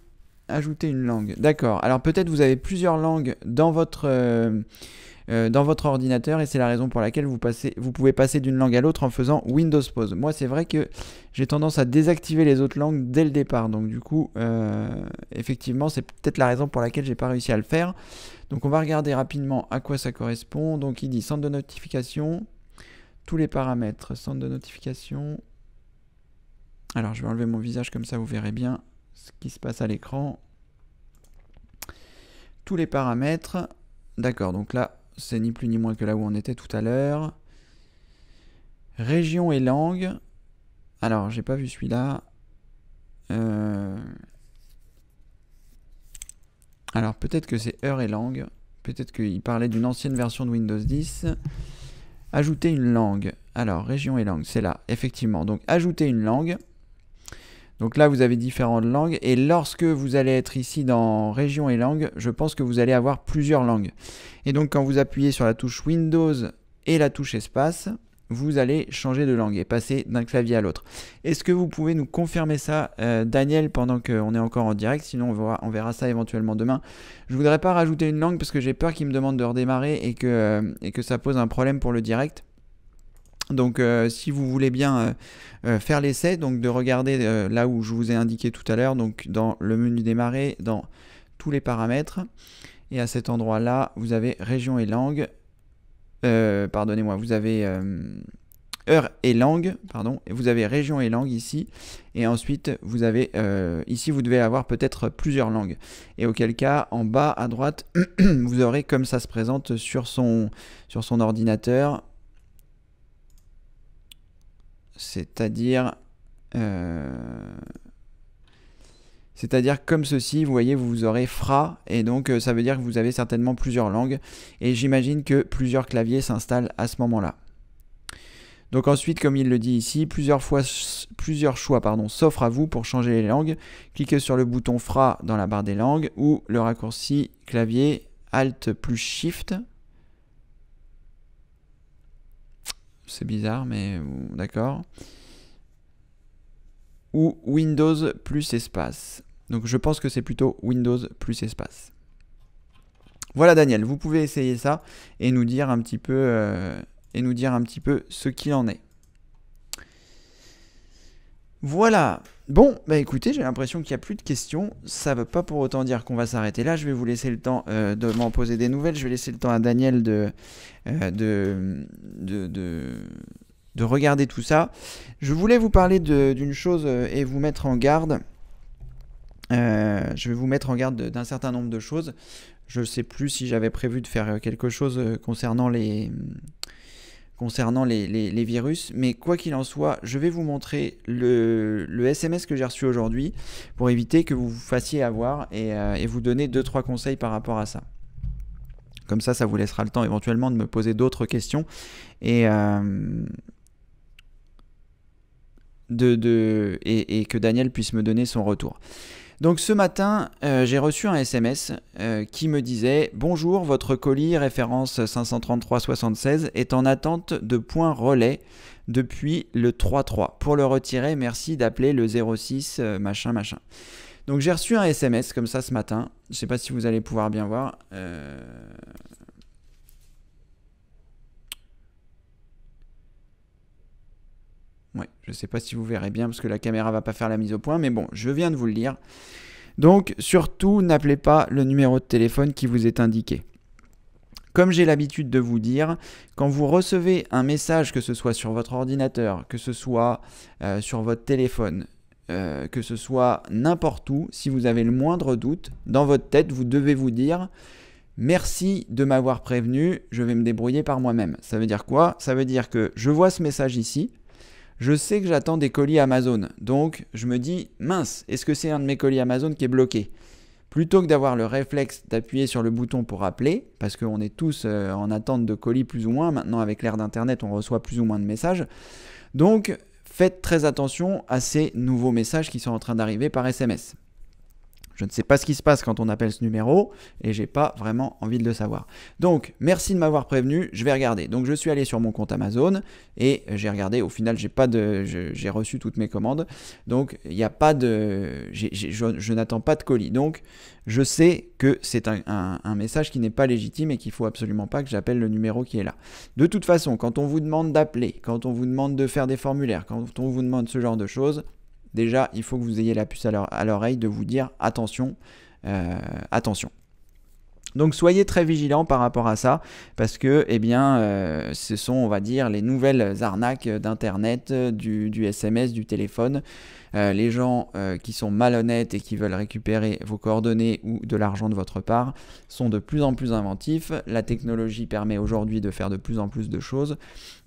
Ajouter une langue. D'accord. Alors peut-être vous avez plusieurs langues dans votre, euh, euh, dans votre ordinateur et c'est la raison pour laquelle vous, passez, vous pouvez passer d'une langue à l'autre en faisant Windows Pause. Moi, c'est vrai que j'ai tendance à désactiver les autres langues dès le départ. Donc du coup, euh, effectivement, c'est peut-être la raison pour laquelle j'ai pas réussi à le faire. Donc on va regarder rapidement à quoi ça correspond. Donc il dit centre de notification, tous les paramètres, centre de notification. Alors je vais enlever mon visage comme ça vous verrez bien ce qui se passe à l'écran. Tous les paramètres. D'accord, donc là c'est ni plus ni moins que là où on était tout à l'heure. Région et langue. Alors j'ai pas vu celui-là. Euh, alors peut-être que c'est heure et langue. Peut-être qu'il parlait d'une ancienne version de Windows 10. Ajouter une langue. Alors, région et langue, c'est là, effectivement. Donc, ajouter une langue. Donc là, vous avez différentes langues. Et lorsque vous allez être ici dans région et langue, je pense que vous allez avoir plusieurs langues. Et donc, quand vous appuyez sur la touche Windows et la touche espace, vous allez changer de langue et passer d'un clavier à l'autre. Est-ce que vous pouvez nous confirmer ça, euh, Daniel, pendant qu'on est encore en direct Sinon, on verra, ça éventuellement demain. Je ne voudrais pas rajouter une langue parce que j'ai peur qu'il me demande de redémarrer et que, euh, que ça pose un problème pour le direct. Donc euh, si vous voulez bien faire l'essai, donc de regarder là où je vous ai indiqué tout à l'heure, donc dans le menu démarrer, dans tous les paramètres, et à cet endroit là, vous avez région et langue, euh, pardonnez-moi, vous avez euh, heure et langue, pardon, et vous avez région et langue ici, et ensuite vous avez, euh, ici vous devez avoir peut-être plusieurs langues, et auquel cas en bas à droite, vous aurez comme ça se présente sur son, sur son ordinateur, c'est-à-dire c'est-à-dire comme ceci, vous voyez, vous aurez fra, et donc euh, ça veut dire que vous avez certainement plusieurs langues, et j'imagine que plusieurs claviers s'installent à ce moment-là. Donc ensuite, comme il le dit ici, plusieurs, fois, plusieurs choix s'offrent à vous pour changer les langues. Cliquez sur le bouton FRA dans la barre des langues ou le raccourci clavier Alt plus Shift. C'est bizarre, mais d'accord. Ou Windows plus espace. Donc je pense que c'est plutôt Windows plus espace. Voilà Daniel, vous pouvez essayer ça et nous dire un petit peu, euh, et nous dire un petit peu ce qu'il en est. Voilà. Bon, bah écoutez, j'ai l'impression qu'il n'y a plus de questions. Ça ne veut pas pour autant dire qu'on va s'arrêter là. Je vais vous laisser le temps euh, de m'en poser des nouvelles. Je vais laisser le temps à Daniel de, euh, de, de regarder tout ça. Je voulais vous parler d'une chose et vous mettre en garde. Euh, je vais vous mettre en garde d'un certain nombre de choses. Je ne sais plus si j'avais prévu de faire euh, quelque chose euh, concernant les, mm, concernant les, virus, mais quoi qu'il en soit, je vais vous montrer le, SMS que j'ai reçu aujourd'hui pour éviter que vous vous fassiez avoir et, vous donner 2-3 conseils par rapport à ça. Comme ça, ça vous laissera le temps éventuellement de me poser d'autres questions et que Daniel puisse me donner son retour. Donc ce matin, euh, j'ai reçu un SMS euh, qui me disait Bonjour, votre colis référence 533-76 est en attente de point relais depuis le 3-3. Pour le retirer, merci d'appeler le 06 euh, machin machin. Donc j'ai reçu un SMS comme ça ce matin. Je ne sais pas si vous allez pouvoir bien voir. Euh... je ne sais pas si vous verrez bien parce que la caméra va pas faire la mise au point, mais bon, je viens de vous le lire. Donc surtout, n'appelez pas le numéro de téléphone qui vous est indiqué. Comme j'ai l'habitude de vous dire, quand vous recevez un message, que ce soit sur votre ordinateur, que ce soit euh, sur votre téléphone, euh, que ce soit n'importe où, si vous avez le moindre doute, dans votre tête, vous devez vous dire Merci de m'avoir prévenu, je vais me débrouiller par moi-même. Ça veut dire quoi Ça veut dire que je vois ce message ici, je sais que j'attends des colis Amazon. Donc je me dis, mince, est-ce que c'est un de mes colis Amazon qui est bloqué Plutôt que d'avoir le réflexe d'appuyer sur le bouton pour appeler, parce qu'on est tous euh, en attente de colis plus ou moins, maintenant avec l'ère d'Internet on reçoit plus ou moins de messages. Donc faites très attention à ces nouveaux messages qui sont en train d'arriver par SMS. Je ne sais pas ce qui se passe quand on appelle ce numéro et j'ai pas vraiment envie de le savoir. Donc, merci de m'avoir prévenu, je vais regarder. Donc, je suis allé sur mon compte Amazon et j'ai regardé. Au final, j'ai pas de, j'ai reçu toutes mes commandes. Donc, il n'y a pas de, je, n'attends pas de colis. Donc, je sais que c'est un, un, message qui n'est pas légitime et qu'il faut absolument pas que j'appelle le numéro qui est là. De toute façon, quand on vous demande d'appeler, quand on vous demande de faire des formulaires, quand on vous demande ce genre de choses, déjà, il faut que vous ayez la puce à l'oreille de vous dire attention, euh, attention. Donc soyez très vigilants par rapport à ça, parce que eh bien, euh, ce sont, on va dire, les nouvelles arnaques euh, d'Internet, du, du, SMS, du téléphone. Euh, les gens euh, qui sont malhonnêtes et qui veulent récupérer vos coordonnées ou de l'argent de votre part sont de plus en plus inventifs. La technologie permet aujourd'hui de faire de plus en plus de choses.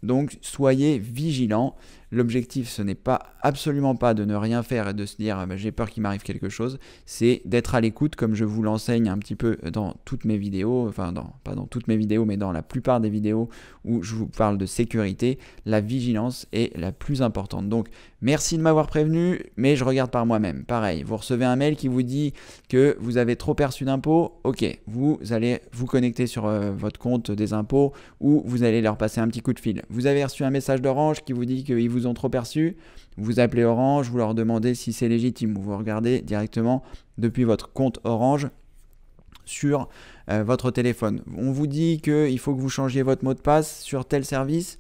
Donc soyez vigilants. L'objectif, ce n'est pas absolument pas de ne rien faire et de se dire bah, j'ai peur qu'il m'arrive quelque chose. C'est d'être à l'écoute, comme je vous l'enseigne un petit peu dans toutes mes vidéos, enfin pas dans toutes mes vidéos, mais dans la plupart des vidéos où je vous parle de sécurité. La vigilance est la plus importante. Donc merci de m'avoir prévenu mais je regarde par moi-même. Pareil, vous recevez un mail qui vous dit que vous avez trop perçu d'impôts, ok, vous allez vous connecter sur euh, votre compte des impôts ou vous allez leur passer un petit coup de fil. Vous avez reçu un message d'Orange qui vous dit qu'ils vous ont trop perçu, vous appelez Orange, vous leur demandez si c'est légitime, vous regardez directement depuis votre compte Orange sur euh, votre téléphone. On vous dit qu'il faut que vous changiez votre mot de passe sur tel service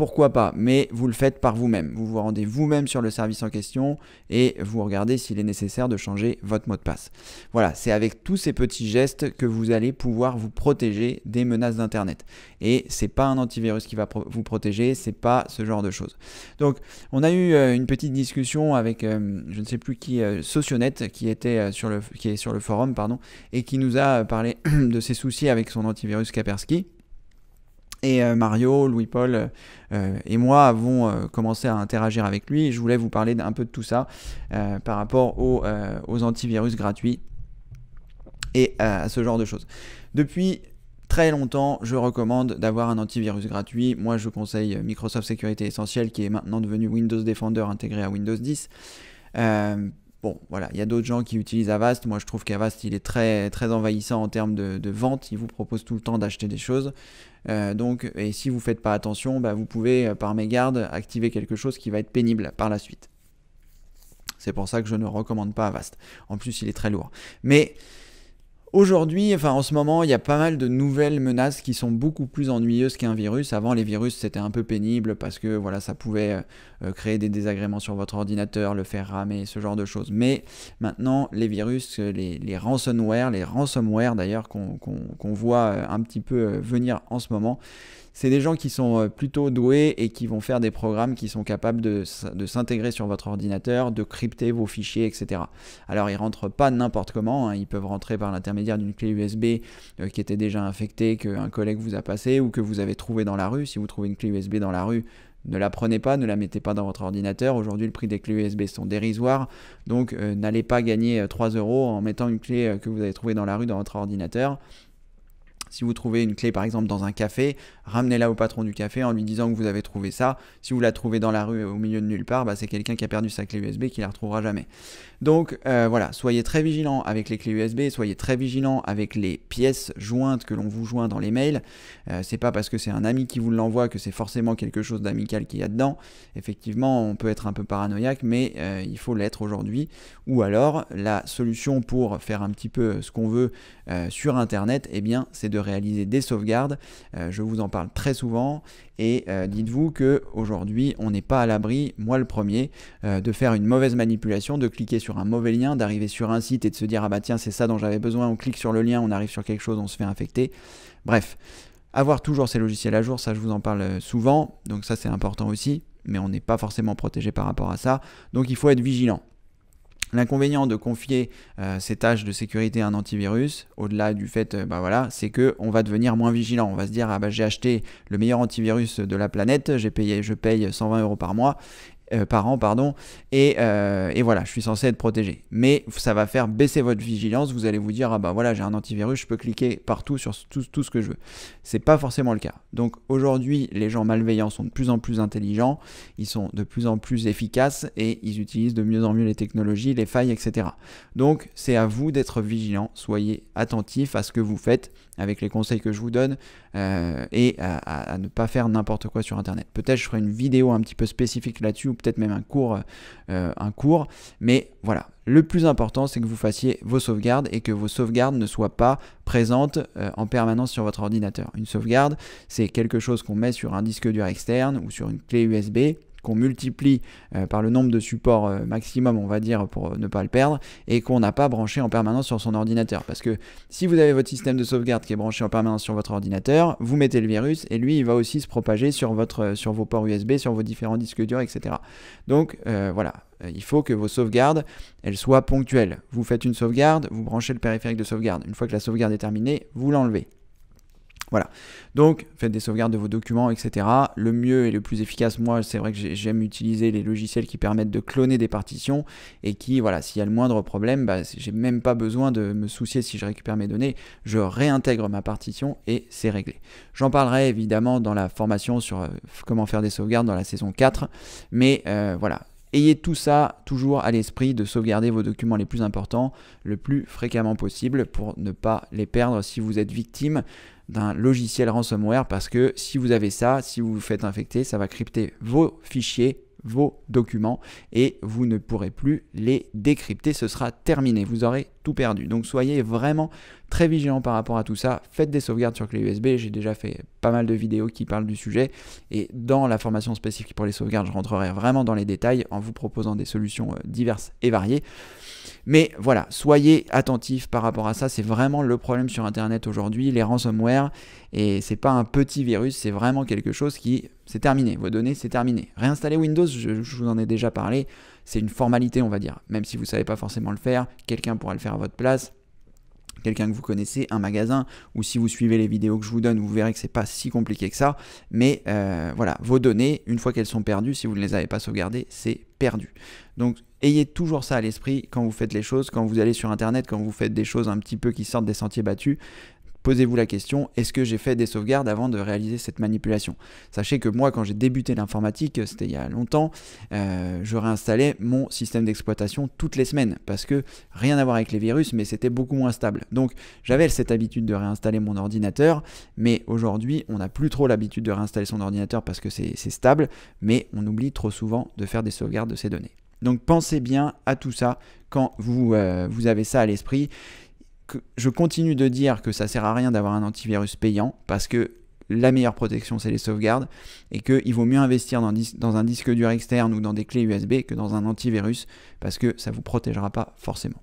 pourquoi pas, mais vous le faites par vous-même. Vous vous rendez vous-même sur le service en question et vous regardez s'il est nécessaire de changer votre mot de passe. Voilà, c'est avec tous ces petits gestes que vous allez pouvoir vous protéger des menaces d'Internet. Et c'est pas un antivirus qui va vous protéger, c'est pas ce genre de choses. Donc, on a eu euh, une petite discussion avec, euh, je ne sais plus qui, euh, Socionet, qui, était, sur le, qui est sur le forum, pardon, et qui nous a parlé de ses soucis avec son antivirus Kapersky. Et euh, Mario, Louis-Paul euh, euh, et moi avons commencé à interagir avec lui. je voulais vous parler un peu de tout ça par rapport aux, antivirus gratuits et à ce genre de choses. Depuis très longtemps, je recommande d'avoir un antivirus gratuit. Moi, je conseille Microsoft Sécurité Essentielle qui est maintenant devenu Windows Defender intégré à Windows 10. Bon, voilà, il y a d'autres gens qui utilisent Avast. Moi, je trouve qu'Avast, il est très, très envahissant en termes de, de, vente. Il vous propose tout le temps d'acheter des choses. Euh, donc, et si vous ne faites pas attention, bah, vous pouvez, euh, par mégarde, activer quelque chose qui va être pénible par la suite. C'est pour ça que je ne recommande pas Avast. En plus, il est très lourd. Mais Aujourd'hui, enfin en ce moment, il y a pas mal de nouvelles menaces qui sont beaucoup plus ennuyeuses qu'un virus. Avant, les virus c'était un peu pénible parce que voilà, ça pouvait euh, euh, créer des désagréments sur votre ordinateur, le faire ramer, ce genre de choses. Mais maintenant, les virus, euh, les, ransomware, les ransomware d'ailleurs qu'on voit un petit peu venir en ce moment, c'est des gens qui sont euh, plutôt doués et qui vont faire des programmes qui sont capables de, s'intégrer sur votre ordinateur, de crypter vos fichiers, etc. Alors ils rentrent pas n'importe comment, hein. ils peuvent rentrer par l'intermédiaire d'une clé USB euh, qui était déjà infectée, qu'un collègue vous a passé ou que vous avez trouvé dans la rue. Si vous trouvez une clé USB dans la rue, ne la prenez pas, ne la mettez pas dans votre ordinateur. Aujourd'hui, le prix des clés USB sont dérisoires, donc euh, n'allez pas gagner 3 euros en mettant une clé que vous avez trouvée dans la rue dans votre ordinateur. Si vous trouvez une clé par exemple dans un café, ramenez-la au patron du café en lui disant que vous avez trouvé ça. Si vous la trouvez dans la rue au milieu de nulle part, bah, c'est quelqu'un qui a perdu sa clé USB qui ne la retrouvera jamais. Donc euh, voilà, soyez très vigilant avec les clés USB, soyez très vigilant avec les pièces jointes que l'on vous joint dans les mails. Euh, c'est pas parce que c'est un ami qui vous l'envoie que c'est forcément quelque chose d'amical qu'il y a dedans. Effectivement, on peut être un peu paranoïaque, mais euh, il faut l'être aujourd'hui. Ou alors, la solution pour faire un petit peu ce qu'on veut sur Internet, eh bien, c'est de réaliser des sauvegardes. je vous en parle très souvent et euh, dites-vous que aujourd'hui on n'est pas à l'abri, moi le premier, euh, de faire une mauvaise manipulation, de cliquer sur un mauvais lien, d'arriver sur un site et de se dire ah bah tiens c'est ça dont j'avais besoin, on clique sur le lien, on arrive sur quelque chose, on se fait infecter. Bref, avoir toujours ces logiciels à jour, ça je vous en parle euh, souvent, donc ça c'est important aussi, mais on n'est pas forcément protégé par rapport à ça, donc il faut être vigilant. L'inconvénient de confier euh, ces tâches de sécurité à un antivirus, au-delà du fait, ben voilà, c'est que on va devenir moins vigilant. On va se dire ah bah j'ai acheté le meilleur antivirus de la planète, j'ai payé, je paye 120 euros par mois, euh, par an, pardon. Euh, et, voilà, je suis censé être protégé. Mais ça va faire baisser votre vigilance. Vous allez vous dire, ah bah voilà, j'ai un antivirus, je peux cliquer partout sur tout, ce que je veux. C'est pas forcément le cas. Donc aujourd'hui, les gens malveillants sont de plus en plus intelligents, ils sont de plus en plus efficaces et ils utilisent de mieux en mieux les technologies, les failles, etc. Donc c'est à vous d'être vigilant. Soyez attentifs à ce que vous faites avec les conseils que je vous donne euh, et à, ne pas faire n'importe quoi sur Internet. Peut-être je ferai une vidéo un petit peu spécifique là-dessus ou peut-être même un cours, euh, un cours. Mais voilà, le plus important, c'est que vous fassiez vos sauvegardes et que vos sauvegardes ne soient pas présentes euh, en permanence sur votre ordinateur. Une sauvegarde, c'est quelque chose qu'on met sur un disque dur externe ou sur une clé USB qu'on multiplie euh, par le nombre de supports euh, maximum, on va dire, pour euh, ne pas le perdre, et qu'on n'a pas branché en permanence sur son ordinateur. Parce que si vous avez votre système de sauvegarde qui est branché en permanence sur votre ordinateur, vous mettez le virus et lui, il va aussi se propager sur, votre, sur vos ports USB, sur vos différents disques durs, etc. Donc voilà, il faut que vos sauvegardes, elles soient ponctuelles. Vous faites une sauvegarde, vous branchez le périphérique de sauvegarde. Une fois que la sauvegarde est terminée, vous l'enlevez. Voilà. Donc, faites des sauvegardes de vos documents, etc. Le mieux et le plus efficace, moi, c'est vrai que j'aime utiliser les logiciels qui permettent de cloner des partitions et qui, voilà, s'il y a le moindre problème, bah, j'ai même pas besoin de me soucier si je récupère mes données. Je réintègre ma partition et c'est réglé. J'en parlerai évidemment dans la formation sur euh, comment faire des sauvegardes dans la saison 4. Mais euh, voilà, Ayez tout ça toujours à l'esprit de sauvegarder vos documents les plus importants le plus fréquemment possible pour ne pas les perdre si vous êtes victime d'un logiciel ransomware parce que si vous avez ça, si vous vous faites infecter, ça va crypter vos fichiers vos documents et vous ne pourrez plus les décrypter. Ce sera terminé. Vous aurez tout perdu. Donc soyez vraiment très vigilant par rapport à tout ça. Faites des sauvegardes sur clé USB. J'ai déjà fait pas mal de vidéos qui parlent du sujet. Et dans la formation spécifique pour les sauvegardes, je rentrerai vraiment dans les détails en vous proposant des solutions euh, diverses et variées. Mais voilà, soyez attentifs par rapport à ça. C'est vraiment le problème sur Internet aujourd'hui, les ransomware. Et c'est pas un petit virus, c'est vraiment quelque chose qui c'est terminé. Vos données, c'est terminé. Réinstaller Windows, je, je, vous en ai déjà parlé. C'est une formalité, on va dire. Même si vous savez pas forcément le faire, quelqu'un pourra le faire à votre place quelqu'un que vous connaissez, un magasin, ou si vous suivez les vidéos que je vous donne, vous verrez que c'est pas si compliqué que ça. Mais euh, voilà, vos données, une fois qu'elles sont perdues, si vous ne les avez pas sauvegardées, c'est perdu. Donc ayez toujours ça à l'esprit quand vous faites les choses, quand vous allez sur internet, quand vous faites des choses un petit peu qui sortent des sentiers battus. Posez-vous la question, est-ce que j'ai fait des sauvegardes avant de réaliser cette manipulation Sachez que moi, quand j'ai débuté l'informatique, c'était il y a longtemps, euh, je réinstallais mon système d'exploitation toutes les semaines, parce que rien à voir avec les virus, mais c'était beaucoup moins stable. Donc j'avais cette habitude de réinstaller mon ordinateur, mais aujourd'hui, on n'a plus trop l'habitude de réinstaller son ordinateur parce que c'est stable, mais on oublie trop souvent de faire des sauvegardes de ces données. Donc pensez bien à tout ça quand vous, euh, vous avez ça à l'esprit je continue de dire que ça sert à rien d'avoir un antivirus payant parce que la meilleure protection, c'est les sauvegardes, et qu'il vaut mieux investir dans, un disque dur externe ou dans des clés USB que dans un antivirus, parce que ça ne vous protégera pas forcément.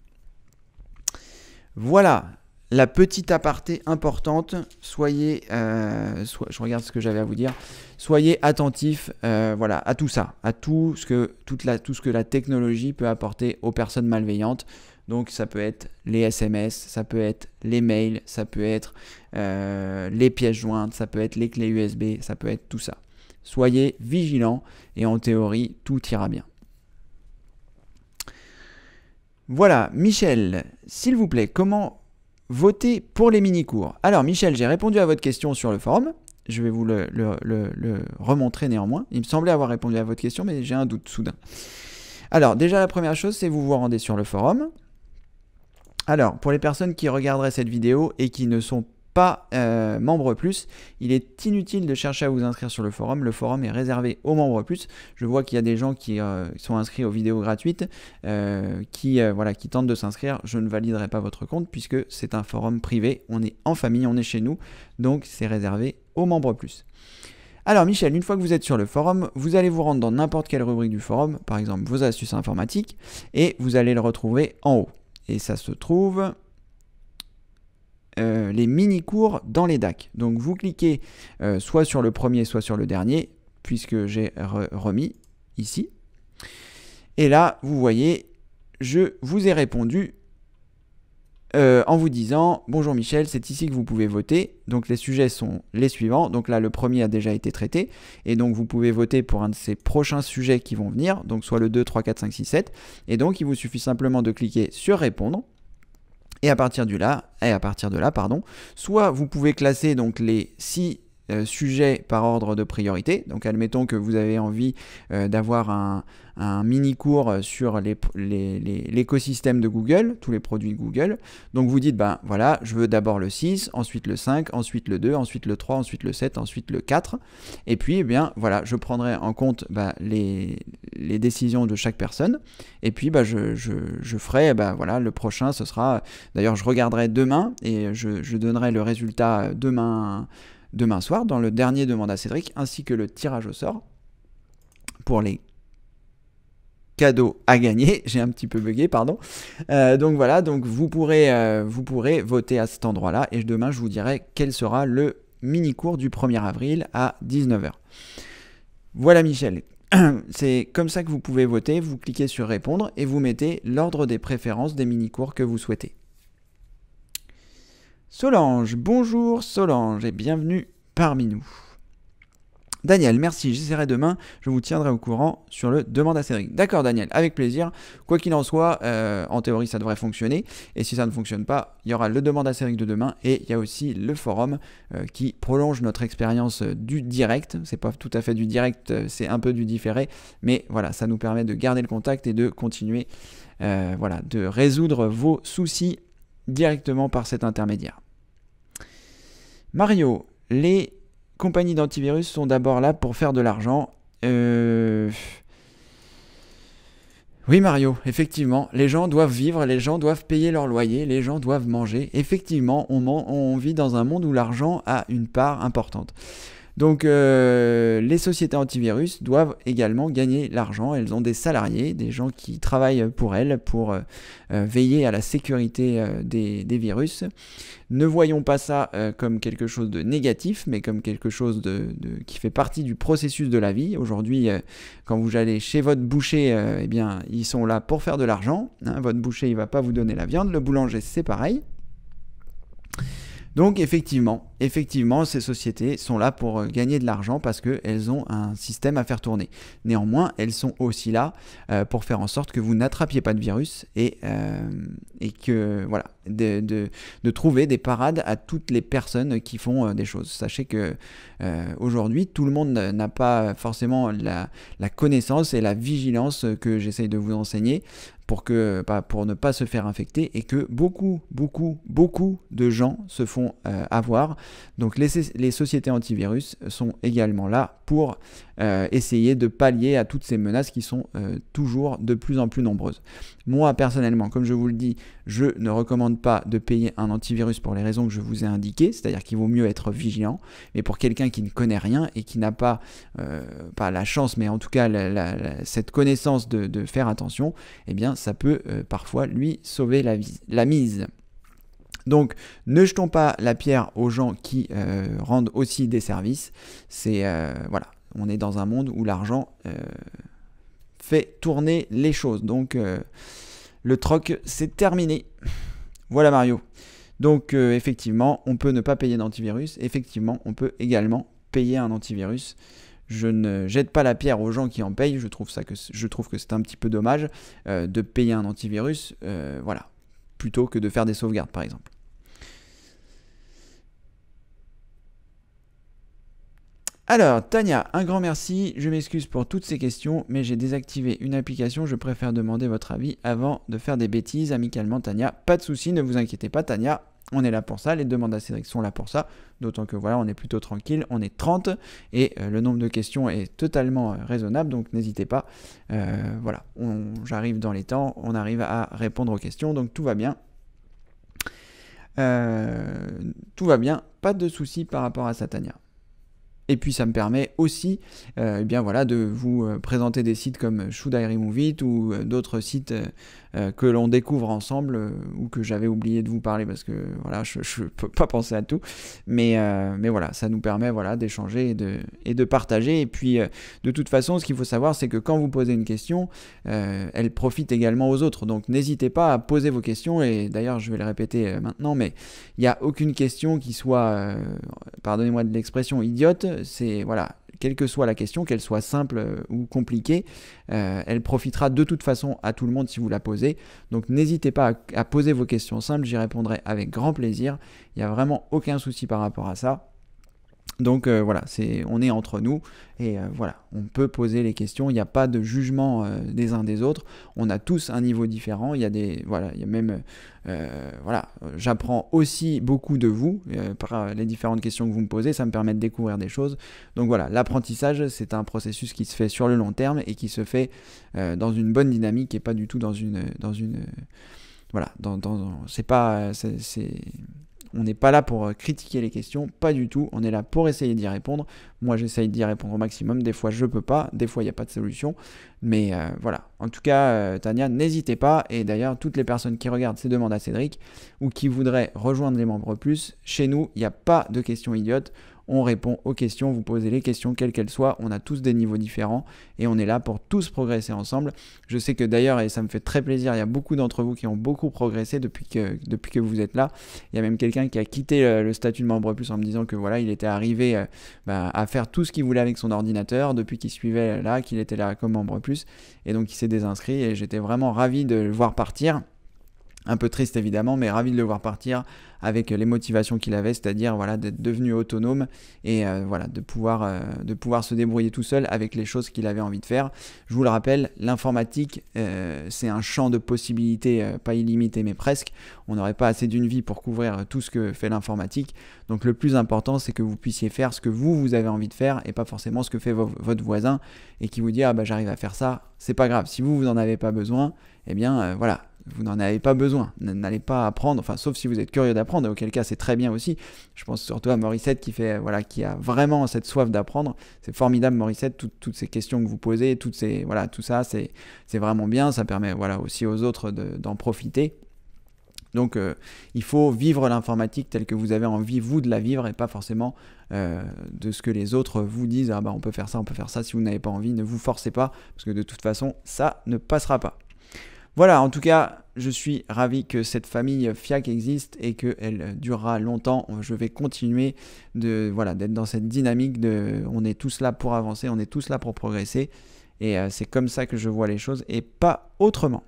Voilà, la petite aparté importante, soyez, euh, je regarde ce que j'avais à vous dire, soyez attentifs euh, voilà, à tout ça, à tout ce, que, toute la, tout ce que la technologie peut apporter aux personnes malveillantes. Donc ça peut être les SMS, ça peut être les mails, ça peut être euh, les pièces jointes, ça peut être les clés USB, ça peut être tout ça. Soyez vigilants et en théorie, tout ira bien. Voilà, Michel, s'il vous plaît, comment voter pour les mini-cours Alors Michel, j'ai répondu à votre question sur le forum. Je vais vous le, le remontrer néanmoins. Il me semblait avoir répondu à votre question, mais j'ai un doute soudain. Alors déjà, la première chose, c'est vous vous rendez sur le forum. Alors, pour les personnes qui regarderaient cette vidéo et qui ne sont pas euh, membres plus, il est inutile de chercher à vous inscrire sur le forum. Le forum est réservé aux membres plus. Je vois qu'il y a des gens qui euh, sont inscrits aux vidéos gratuites, euh, qui, voilà, qui tentent de s'inscrire. Je ne validerai pas votre compte puisque c'est un forum privé. On est en famille, on est chez nous, donc c'est réservé aux membres plus. Alors Michel, une fois que vous êtes sur le forum, vous allez vous rendre dans n'importe quelle rubrique du forum, par exemple vos astuces informatiques, et vous allez le retrouver en haut et ça se trouve euh, les mini-cours dans les DAC. Donc vous cliquez euh, soit sur le premier, soit sur le dernier, puisque j'ai remis ici. Et là, vous voyez, je vous ai répondu euh, en vous disant Bonjour Michel, c'est ici que vous pouvez voter. Donc les sujets sont les suivants. Donc là, le premier a déjà été traité. Et donc vous pouvez voter pour un de ces prochains sujets qui vont venir, donc soit le 2, 3, 4, 5, 6, 7. Et donc il vous suffit simplement de cliquer sur répondre. Et à partir de là, et à partir de là, pardon, soit vous pouvez classer donc les six euh, sujet par ordre de priorité. Donc admettons que vous avez envie euh, d'avoir un, mini cours sur l'écosystème les, les, de Google, tous les produits Google. Donc vous dites, ben voilà, je veux d'abord le 6, ensuite le 5, ensuite le 2, ensuite le 3, ensuite le 7, ensuite le 4. Et puis, eh bien voilà, je prendrai en compte ben, les, décisions de chaque personne. Et puis, ben, je, ferai, ben, voilà, le prochain, ce sera, d'ailleurs, je regarderai demain et je, je donnerai le résultat demain demain soir dans le dernier Demande à Cédric, ainsi que le tirage au sort pour les cadeaux à gagner. J'ai un petit peu bugué, pardon. Euh, donc voilà, donc vous pourrez, euh, vous pourrez voter à cet endroit-là et demain je vous dirai quel sera le mini-cours du 1er avril à 19h. Voilà Michel, c'est comme ça que vous pouvez voter, vous cliquez sur répondre et vous mettez l'ordre des préférences des mini-cours que vous souhaitez. Solange, bonjour Solange et bienvenue parmi nous. Daniel, merci, j'essaierai demain, je vous tiendrai au courant sur le demande à D'accord Daniel, avec plaisir. Quoi qu'il en soit, euh, en théorie ça devrait fonctionner, et si ça ne fonctionne pas, il y aura le demande à de demain, et il y a aussi le forum euh, qui prolonge notre expérience euh, du direct. C'est pas tout à fait du direct, c'est un peu du différé, mais voilà, ça nous permet de garder le contact et de continuer, voilà, de résoudre vos soucis directement par cet intermédiaire. Mario, les compagnies d'antivirus sont d'abord là pour faire de l'argent. Euh, oui Mario, effectivement, les gens doivent vivre, les gens doivent payer leur loyer, les gens doivent manger. Effectivement, on vit dans un monde où l'argent a une part importante. Donc euh, les sociétés antivirus doivent également gagner l'argent. Elles ont des salariés, des gens qui travaillent pour elles pour euh, euh, veiller à la sécurité des, virus. Ne voyons pas ça comme quelque chose de négatif, mais comme quelque chose de, qui fait partie du processus de la vie. Aujourd'hui, quand vous allez chez votre boucher, eh bien, ils sont là pour faire de l'argent. Hein. votre boucher, il ne va pas vous donner la viande. Le boulanger, c'est pareil. Donc effectivement, effectivement, ces sociétés sont là pour euh, gagner de l'argent parce qu'elles ont un système à faire tourner. Néanmoins, elles sont aussi là euh, pour faire en sorte que vous n'attrapiez pas de virus et, euh, et que, voilà, de, trouver des parades à toutes les personnes qui font des choses. Sachez que aujourd'hui, tout le monde n'a pas forcément la, connaissance et la vigilance que j'essaye de vous enseigner pour, que, bah, pour ne pas se faire infecter et que beaucoup, beaucoup, beaucoup de gens se font avoir donc les, sociétés antivirus sont également là pour euh, essayer de pallier à toutes ces menaces qui sont euh, toujours de plus en plus nombreuses. Moi personnellement, comme je vous le dis, je ne recommande pas de payer un antivirus pour les raisons que je vous ai indiquées, c'est-à-dire qu'il vaut mieux être vigilant, mais pour quelqu'un qui ne connaît rien et qui n'a pas, euh, pas la chance, mais en tout cas cette connaissance de, faire attention, eh bien ça peut parfois lui sauver la mise. Donc ne jetons pas la pierre aux gens qui euh, rendent aussi des services. C'est euh, voilà, on est dans un monde où l'argent euh, fait tourner les choses. Donc le troc, c'est terminé. Voilà Mario. Donc effectivement, on peut ne pas payer d'antivirus. Effectivement, on peut également payer un antivirus je ne jette pas la pierre aux gens qui en payent. Je trouve, ça que, je trouve que c'est un petit peu dommage de payer un antivirus, voilà, plutôt que de faire des sauvegardes, par exemple. Alors, Tania, un grand merci. Je m'excuse pour toutes ces questions, mais j'ai désactivé une application. Je préfère demander votre avis avant de faire des bêtises. Amicalement, Tania. Pas de souci, ne vous inquiétez pas, Tania. On est là pour ça. Les demandes à Cédric sont là pour ça. D'autant que voilà, on est plutôt tranquille. On est 30 et euh, le nombre de questions est totalement euh, raisonnable. Donc n'hésitez pas. Euh, voilà, j'arrive dans les temps. On arrive à répondre aux questions. Donc tout va bien. tout va bien. Pas de soucis par rapport à ça, Tania. Et puis ça me permet aussi euh, eh bien voilà, de vous euh, présenter des sites comme Should Remove It ou euh, d'autres sites euh, que l'on découvre ensemble euh, ou que j'avais oublié de vous parler parce que voilà, je ne peux pas penser à tout. Mais, euh, mais voilà, ça nous permet voilà, d'échanger et de, et de partager. Et puis, de toute façon, ce qu'il faut savoir, c'est que quand vous posez une question, elle profite également aux autres. Donc, n'hésitez pas à poser vos questions. Et d'ailleurs, je vais le répéter maintenant, mais il n'y a aucune question qui soit, pardonnez-moi de l'expression, idiote. C'est voilà quelle que soit la question, qu'elle soit simple euh, ou compliquée, euh, elle profitera de toute façon à tout le monde si vous la posez. Donc n'hésitez pas à poser vos questions simples, j'y répondrai avec grand plaisir. Il n'y a vraiment aucun souci par rapport à ça. Donc euh, voilà, c'est, on est entre nous et euh, voilà, on peut poser les questions. Il n'y a pas de jugement euh, des uns des autres. On a tous un niveau différent. Il y a des voilà, il y a même voilà, j'apprends aussi beaucoup de vous par les différentes questions que vous me posez. Ça me permet de découvrir des choses. Donc voilà, l'apprentissage c'est un processus qui se fait sur le long terme et qui se fait dans une bonne dynamique et pas du tout dans une dans une voilà, dans, c'est pas c'est on n'est pas là pour euh, critiquer les questions, pas du tout. On est là pour essayer d'y répondre. Moi, j'essaye d'y répondre au maximum. Des fois, je peux pas. Des fois, il n'y a pas de solution. Mais euh, voilà. En tout cas, euh, Tania, n'hésitez pas. Et d'ailleurs, toutes les personnes qui regardent ces demandes à Cédric ou qui voudraient rejoindre les membres plus, chez nous, il n'y a pas de questions idiotes on répond aux questions, vous posez les questions quelles qu'elles soient, on a tous des niveaux différents et on est là pour tous progresser ensemble. Je sais que d'ailleurs, et ça me fait très plaisir, il y a beaucoup d'entre vous qui ont beaucoup progressé depuis que, depuis que vous êtes là. Il y a même quelqu'un qui a quitté le, statut de membre plus en me disant que voilà, il était arrivé euh, bah, à faire tout ce qu'il voulait avec son ordinateur depuis qu'il suivait là, qu'il était là comme membre plus et donc il s'est désinscrit et j'étais vraiment ravi de le voir partir. Un peu triste évidemment, mais ravi de le voir partir avec les motivations qu'il avait, c'est-à-dire voilà, d'être devenu autonome et euh, voilà, de, pouvoir, euh, de pouvoir se débrouiller tout seul avec les choses qu'il avait envie de faire. Je vous le rappelle, l'informatique, euh, c'est un champ de possibilités pas illimité mais presque. On n'aurait pas assez d'une vie pour couvrir tout ce que fait l'informatique. Donc le plus important, c'est que vous puissiez faire ce que vous, vous avez envie de faire et pas forcément ce que fait votre voisin et qui vous dit ah bah j'arrive à faire ça, c'est pas grave. Si vous, vous n'en avez pas besoin, eh bien voilà, vous n'en avez pas besoin. N'allez pas apprendre, enfin, sauf si vous êtes curieux d'apprendre, auquel cas c'est très bien aussi. Je pense surtout à Morissette qui fait, voilà, qui a vraiment cette soif d'apprendre. C'est formidable, Morissette, toutes ces questions que vous posez, toutes ces, voilà, tout ça, c'est, vraiment bien. Ça permet, voilà, aussi aux autres d'en profiter. Donc, euh, il faut vivre l'informatique telle que vous avez envie, vous, de la vivre et pas forcément euh, de ce que les autres vous disent. Ah bah, on peut faire ça, on peut faire ça. Si vous n'avez pas envie, ne vous forcez pas parce que de toute façon, ça ne passera pas. Voilà, en tout cas, je suis ravi que cette famille FIAC existe et qu'elle durera longtemps. Je vais continuer de voilà d'être dans cette dynamique de on est tous là pour avancer, on est tous là pour progresser. Et euh, c'est comme ça que je vois les choses et pas autrement.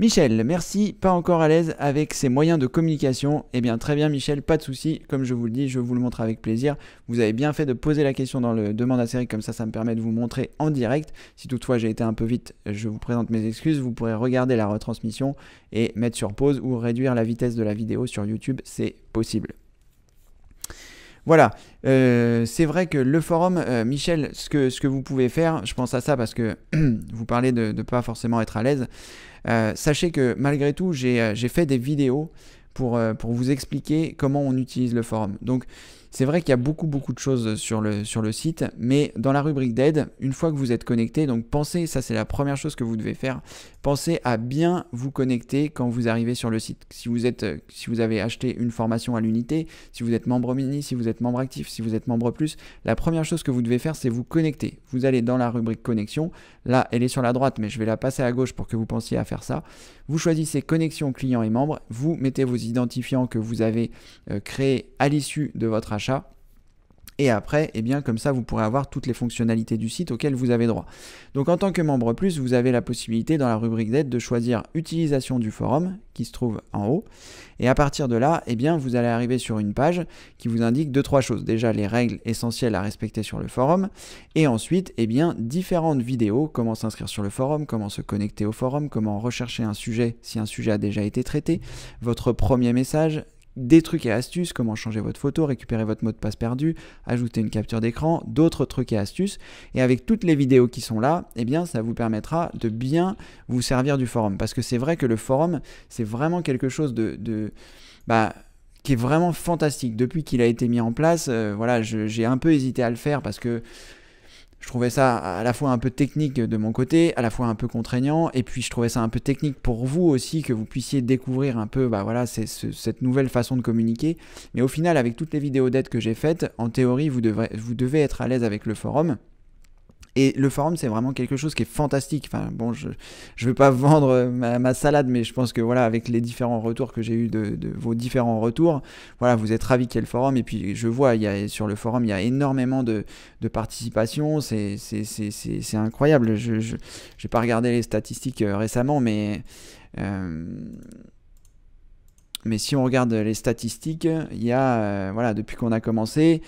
Michel, merci, pas encore à l'aise avec ses moyens de communication. Eh bien, très bien, Michel, pas de souci. Comme je vous le dis, je vous le montre avec plaisir. Vous avez bien fait de poser la question dans le demande à série, comme ça, ça me permet de vous montrer en direct. Si toutefois j'ai été un peu vite, je vous présente mes excuses. Vous pourrez regarder la retransmission et mettre sur pause ou réduire la vitesse de la vidéo sur YouTube. C'est possible. Voilà, euh, c'est vrai que le forum, euh, Michel, ce que, ce que vous pouvez faire, je pense à ça parce que vous parlez de ne pas forcément être à l'aise, euh, sachez que malgré tout, j'ai fait des vidéos pour, pour vous expliquer comment on utilise le forum. Donc, c'est vrai qu'il y a beaucoup beaucoup de choses sur le, sur le site, mais dans la rubrique d'aide, une fois que vous êtes connecté, donc pensez, ça c'est la première chose que vous devez faire, pensez à bien vous connecter quand vous arrivez sur le site. Si vous, êtes, euh, si vous avez acheté une formation à l'unité, si vous êtes membre mini, si vous êtes membre actif, si vous êtes membre plus, la première chose que vous devez faire c'est vous connecter. Vous allez dans la rubrique connexion, là elle est sur la droite mais je vais la passer à gauche pour que vous pensiez à faire ça. Vous choisissez connexion client et membre. Vous mettez vos identifiants que vous avez euh, créés à l'issue de votre achat et après, eh bien, comme ça, vous pourrez avoir toutes les fonctionnalités du site auxquelles vous avez droit. Donc en tant que membre plus, vous avez la possibilité dans la rubrique d'aide de choisir utilisation du forum qui se trouve en haut. Et à partir de là, eh bien, vous allez arriver sur une page qui vous indique deux trois choses. Déjà les règles essentielles à respecter sur le forum et ensuite, eh bien, différentes vidéos, comment s'inscrire sur le forum, comment se connecter au forum, comment rechercher un sujet si un sujet a déjà été traité, votre premier message, des trucs et astuces, comment changer votre photo, récupérer votre mot de passe perdu, ajouter une capture d'écran, d'autres trucs et astuces. Et avec toutes les vidéos qui sont là, eh bien, ça vous permettra de bien vous servir du forum. Parce que c'est vrai que le forum, c'est vraiment quelque chose de... bah, qui est vraiment fantastique. Depuis qu'il a été mis en place, euh, voilà, j'ai un peu hésité à le faire parce que je trouvais ça à la fois un peu technique de mon côté, à la fois un peu contraignant, et puis je trouvais ça un peu technique pour vous aussi, que vous puissiez découvrir un peu bah voilà, cette nouvelle façon de communiquer. Mais au final, avec toutes les vidéos d'aide que j'ai faites, en théorie, vous, vous devez être à l'aise avec le forum. Et le forum, c'est vraiment quelque chose qui est fantastique. Enfin, bon, je ne veux pas vendre euh, ma, salade, mais je pense que voilà, avec les différents retours que j'ai eu de, vos différents retours, voilà, vous êtes ravis qu'il y ait le forum. Et puis, je vois, il y sur le forum, il y a énormément de, de participation. C'est incroyable. Je n'ai pas regardé les statistiques euh, récemment, mais. Euh, mais si on regarde les statistiques, il y a, euh, voilà, depuis qu'on a commencé,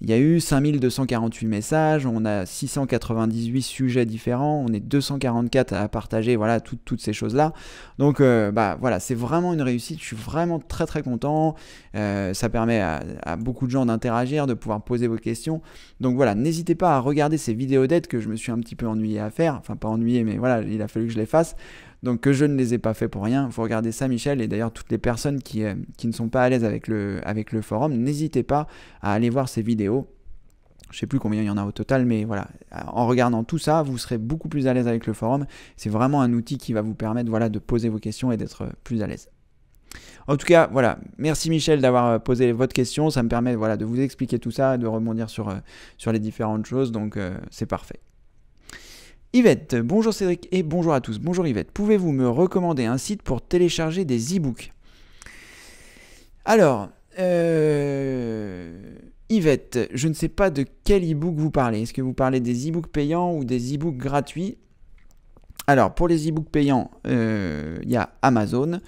il y a eu 5248 messages, on a 698 sujets différents, on est 244 à partager, voilà, toutes ces choses-là. Donc, euh, bah voilà, c'est vraiment une réussite, je suis vraiment très très content. Euh, ça permet à, beaucoup de gens d'interagir, de pouvoir poser vos questions. Donc voilà, n'hésitez pas à regarder ces vidéos d'aide que je me suis un petit peu ennuyé à faire, enfin pas ennuyé, mais voilà, il a fallu que je les fasse. Donc que je ne les ai pas fait pour rien. faut regarder ça, Michel, et d'ailleurs toutes les personnes euh, qui, ne sont pas à l'aise avec le, avec le forum, n'hésitez pas à aller voir ces vidéos. Je ne sais plus combien il y en a au total, mais voilà. En regardant tout ça, vous serez beaucoup plus à l'aise avec le forum. C'est vraiment un outil qui va vous permettre voilà, de poser vos questions et d'être plus à l'aise. En tout cas, voilà. Merci Michel d'avoir euh, posé votre question. Ça me permet voilà, de vous expliquer tout ça, et de rebondir sur, euh, sur les différentes choses. Donc, c'est parfait. Yvette, bonjour Cédric et bonjour à tous. Bonjour Yvette, pouvez-vous me recommander un site pour télécharger des e-books Alors, euh, Yvette, je ne sais pas de quel e-book vous parlez. Est-ce que vous parlez des e-books payants ou des e-books gratuits Alors, pour les e-books payants, euh, il y a Amazon.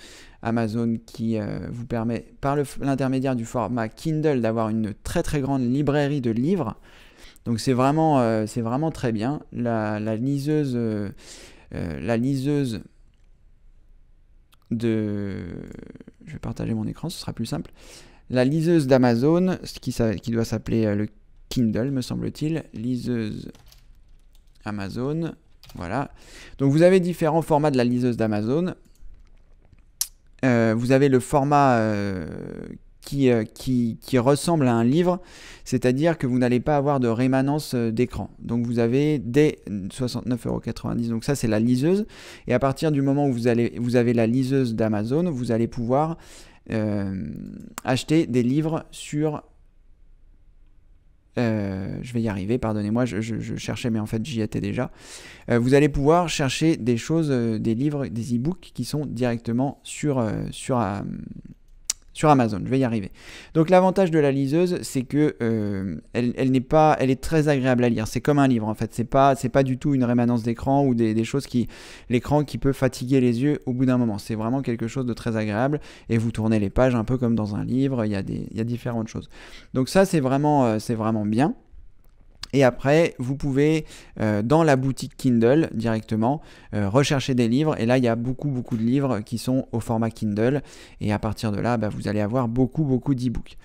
Amazon qui euh, vous permet, par l'intermédiaire du format Kindle, d'avoir une très très grande librairie de livres. Donc c'est vraiment, euh, c'est vraiment très bien. La, liseuse, euh, euh, la liseuse de, je vais partager mon écran, ce sera plus simple. La liseuse d'Amazon, qui, qui doit s'appeler le Kindle, me semble-t-il, liseuse Amazon. Voilà. Donc vous avez différents formats de la liseuse d'Amazon. vous avez le format euh, qui, qui, ressemble à un livre, c'est-à-dire que vous n'allez pas avoir de rémanence euh, d'écran. Donc vous avez des 69,90€, donc ça c'est la liseuse, et à partir du moment où vous, allez, vous avez la liseuse d'Amazon, vous allez pouvoir euh, acheter des livres sur... je vais y arriver, pardonnez-moi, je, cherchais mais en fait j'y étais déjà. vous allez pouvoir chercher des choses, des livres, des e-books qui sont directement sur, sur, sur Amazon, je vais y arriver. Donc l'avantage de la liseuse, c'est que euh, elle, n'est pas, elle est très agréable à lire. C'est comme un livre en fait. C'est pas, c'est pas du tout une rémanence d'écran ou des, choses qui, l'écran qui peut fatiguer les yeux au bout d'un moment. C'est vraiment quelque chose de très agréable et vous tournez les pages un peu comme dans un livre. Il y a des, il y a différentes choses. Donc ça c'est vraiment, euh, c'est vraiment bien. Et après, vous pouvez euh, dans la boutique Kindle directement euh, rechercher des livres. Et là, il y a beaucoup, beaucoup de livres qui sont au format Kindle. Et à partir de là, bah, vous allez avoir beaucoup, beaucoup d'e-books.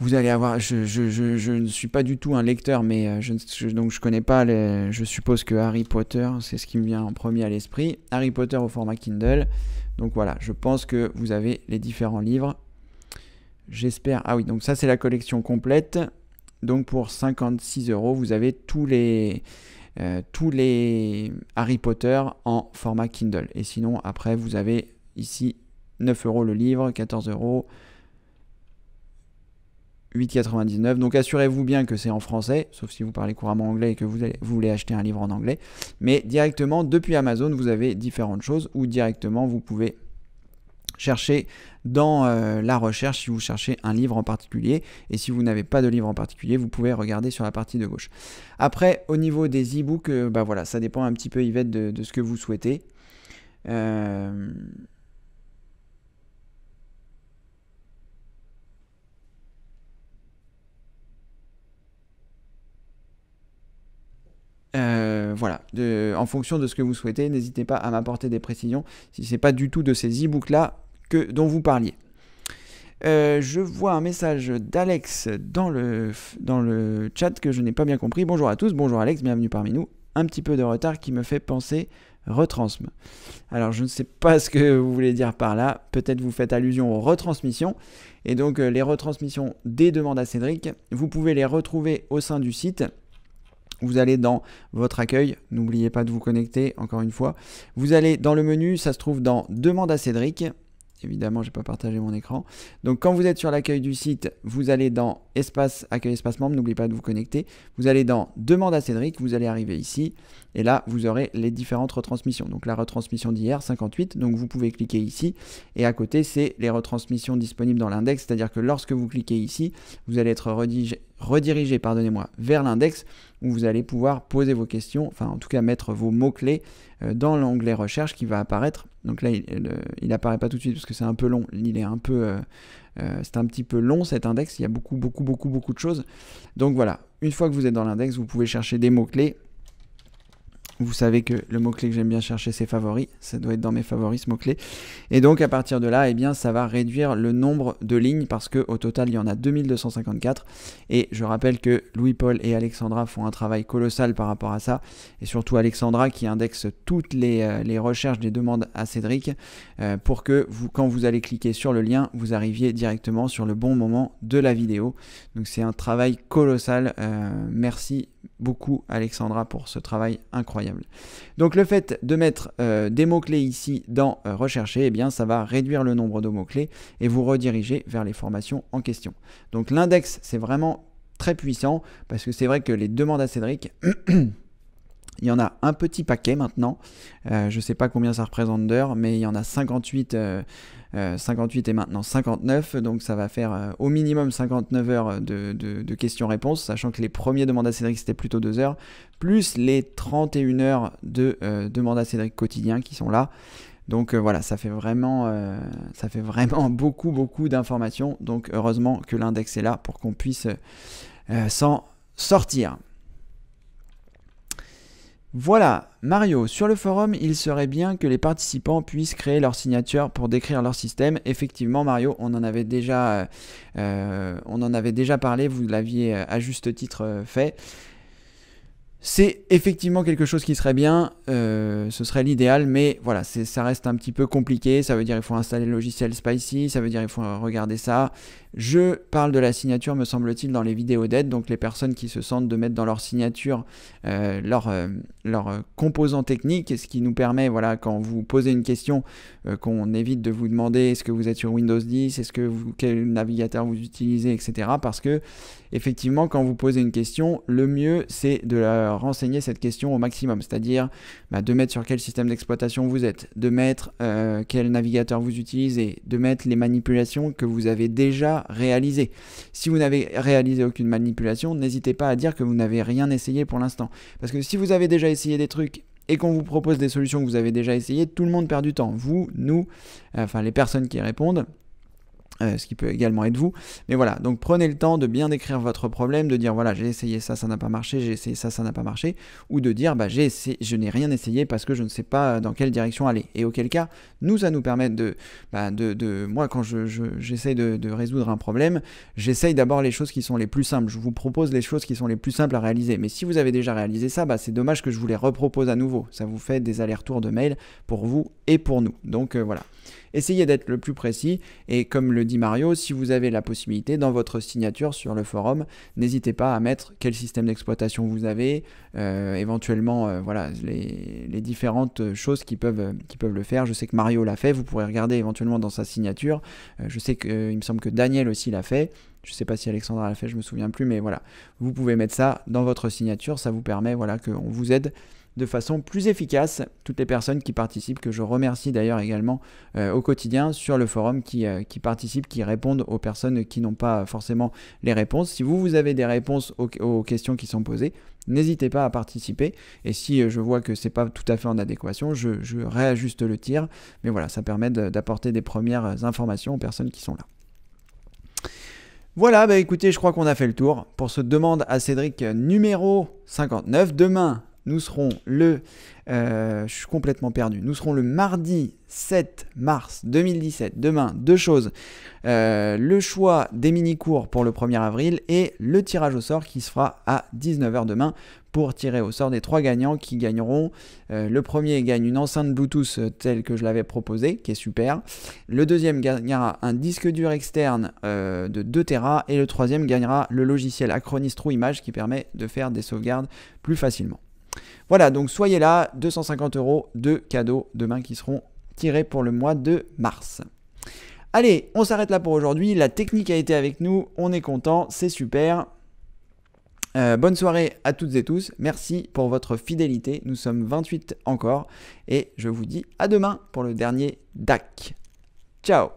Vous allez avoir, je, ne suis pas du tout un lecteur, mais euh, je, donc je connais pas je suppose que Harry Potter, c'est ce qui me vient en premier à l'esprit. Harry Potter au format Kindle. Donc voilà, je pense que vous avez les différents livres. J'espère. Ah oui, donc ça c'est la collection complète. Donc pour 56 euros, vous avez tous les, euh, tous les Harry Potter en format Kindle. Et sinon, après, vous avez ici 9 euros le livre, 14 euros. 8,99. Donc assurez-vous bien que c'est en français, sauf si vous parlez couramment anglais et que vous, voulez acheter un livre en anglais. Mais directement depuis Amazon, vous avez différentes choses ou directement vous pouvez chercher dans euh, la recherche si vous cherchez un livre en particulier. Et si vous n'avez pas de livre en particulier, vous pouvez regarder sur la partie de gauche. Après, au niveau des e-books, euh, bah voilà, ça dépend un petit peu, Yvette, de, ce que vous souhaitez. Euh, voilà, en fonction de ce que vous souhaitez, n'hésitez pas à m'apporter des précisions. Si ce n'est pas du tout de ces e-books là, que, dont vous parliez. Euh, je vois un message d'Alex dans le, dans le chat que je n'ai pas bien compris. Bonjour à tous, bonjour Alex, bienvenue parmi nous. Un petit peu de retard qui me fait penser retransme. Alors je ne sais pas ce que vous voulez dire par là, peut-être vous faites allusion aux retransmissions. Et donc euh, les retransmissions des demandes à Cédric, vous pouvez les retrouver au sein du site. Vous allez dans votre accueil, n'oubliez pas de vous connecter encore une fois. Vous allez dans le menu, ça se trouve dans Demande à Cédric, Évidemment, je n'ai pas partagé mon écran. Donc quand vous êtes sur l'accueil du site, vous allez dans espace accueil espace membre, n'oubliez pas de vous connecter. Vous allez dans demande à Cédric, vous allez arriver ici et là, vous aurez les différentes retransmissions. Donc la retransmission d'hier 58, donc vous pouvez cliquer ici et à côté, c'est les retransmissions disponibles dans l'index, c'est-à-dire que lorsque vous cliquez ici, vous allez être redirigé, redirigé pardonnez-moi, vers l'index où vous allez pouvoir poser vos questions, enfin en tout cas mettre vos mots-clés euh, dans l'onglet recherche qui va apparaître donc là, il, n'apparaît apparaît pas tout de suite parce que c'est un peu long. Il est un peu, euh, euh, c'est un petit peu long cet index. Il y a beaucoup, beaucoup, beaucoup, beaucoup de choses. Donc voilà. Une fois que vous êtes dans l'index, vous pouvez chercher des mots clés vous savez que le mot-clé que j'aime bien chercher, c'est favoris. Ça doit être dans mes favoris, ce mot-clé. Et donc, à partir de là, eh bien, ça va réduire le nombre de lignes parce qu'au total, il y en a 2254. Et je rappelle que Louis-Paul et Alexandra font un travail colossal par rapport à ça. Et surtout, Alexandra qui indexe toutes les, euh, les recherches des demandes à Cédric euh, pour que vous, quand vous allez cliquer sur le lien, vous arriviez directement sur le bon moment de la vidéo. Donc, c'est un travail colossal. Euh, merci beaucoup Alexandra pour ce travail incroyable. Donc le fait de mettre euh, des mots-clés ici dans euh, rechercher, eh bien ça va réduire le nombre de mots-clés et vous rediriger vers les formations en question. Donc l'index, c'est vraiment très puissant parce que c'est vrai que les demandes à Cédric Il y en a un petit paquet maintenant. Euh, je ne sais pas combien ça représente d'heures, mais il y en a 58, 58 euh, euh, et maintenant 59. Donc ça va faire au minimum 59 heures de, questions-réponses, sachant que les premiers demandes à Cédric, c'était plutôt 2 heures, plus les 31 heures de demandes à Cédric quotidien qui sont là. Donc voilà, ça fait vraiment, ça fait vraiment beaucoup, beaucoup d'informations. Donc heureusement que l'index est là pour qu'on puisse s'en sortir. Voilà, Mario, sur le forum, il serait bien que les participants puissent créer leur signature pour décrire leur système. Effectivement, Mario, on en avait déjà, euh, euh, on en avait déjà parlé, vous l'aviez euh, à juste titre fait. C'est effectivement quelque chose qui serait bien, ce serait l'idéal, mais voilà, ça reste un petit peu compliqué. Ça veut dire qu'il faut installer le logiciel Spicy, ça veut dire qu'il faut regarder ça. Je parle de la signature, me semble-t-il, dans les vidéos d'aide, donc les personnes qui se sentent de mettre dans leur signature leurs leur, euh, euh, composant technique, ce qui nous permet, voilà, quand vous posez une question, euh, qu'on évite de vous demander est-ce que vous êtes sur Windows 10, est-ce que vous, quel navigateur vous utilisez, etc. Parce que, effectivement, quand vous posez une question, le mieux, c'est de renseigner cette question au maximum, c'est-à-dire bah, de mettre sur quel système d'exploitation vous êtes, de mettre quel navigateur vous utilisez, de mettre les manipulations que vous avez déjà réalisé. Si vous n'avez réalisé aucune manipulation, n'hésitez pas à dire que vous n'avez rien essayé pour l'instant. Parce que si vous avez déjà essayé des trucs et qu'on vous propose des solutions que vous avez déjà essayées, tout le monde perd du temps. Vous, nous, euh, enfin les personnes qui répondent, euh, ce qui peut également être vous. Mais voilà, donc prenez le temps de bien décrire votre problème, de dire voilà, j'ai essayé ça, ça n'a pas marché, j'ai essayé ça, ça n'a pas marché, ou de dire bah, j'ai essayé, je n'ai rien essayé parce que je ne sais pas dans quelle direction aller. Et auquel cas, nous, ça nous permet de. Bah, de, moi, quand j'essaye je, de, résoudre un problème, j'essaye d'abord les choses qui sont les plus simples. Je vous propose les choses qui sont les plus simples à réaliser. Mais si vous avez déjà réalisé ça, bah, c'est dommage que je vous les repropose à nouveau. Ça vous fait des allers-retours de mail pour vous et pour nous. Donc euh, voilà essayez d'être le plus précis et comme le dit Mario, si vous avez la possibilité dans votre signature sur le forum, n'hésitez pas à mettre quel système d'exploitation vous avez, euh, éventuellement euh, voilà les, différentes choses qui peuvent, qui peuvent le faire. Je sais que Mario l'a fait, vous pourrez regarder éventuellement dans sa signature. Euh, je sais qu'il me semble que Daniel aussi l'a fait. Je ne sais pas si Alexandra l'a fait, je me souviens plus, mais voilà. Vous pouvez mettre ça dans votre signature, ça vous permet voilà, qu'on vous aide de façon plus efficace. Toutes les personnes qui participent, que je remercie d'ailleurs également euh, au quotidien sur le forum, euh, qui, participent, qui répondent aux personnes qui n'ont pas forcément les réponses. Si vous, vous avez des réponses aux, questions qui sont posées, n'hésitez pas à participer. Et si euh, je vois que c'est pas tout à fait en adéquation, je, réajuste le tir. Mais voilà, ça permet d'apporter des premières informations aux personnes qui sont là. Voilà, bah écoutez, je crois qu'on a fait le tour pour ce demande à Cédric numéro 59. Demain, nous serons le... Euh, je suis complètement perdu. Nous serons le mardi 7 mars 2017. Demain, deux choses. Euh, le choix des mini-cours pour le 1er avril et le tirage au sort qui se fera à 19h demain pour tirer au sort des trois gagnants qui gagneront. Euh, le premier gagne une enceinte Bluetooth telle que je l'avais proposée, qui est super. Le deuxième gagnera un disque dur externe de 2 Tera et le troisième gagnera le logiciel Acronis True Image qui permet de faire des sauvegardes plus facilement. Voilà, donc soyez là, 250 euros de cadeaux demain qui seront tirés pour le mois de mars. Allez, on s'arrête là pour aujourd'hui. La technique a été avec nous, on est content, c'est super. Euh, bonne soirée à toutes et tous. Merci pour votre fidélité. Nous sommes 28 encore. Et je vous dis à demain pour le dernier DAC. Ciao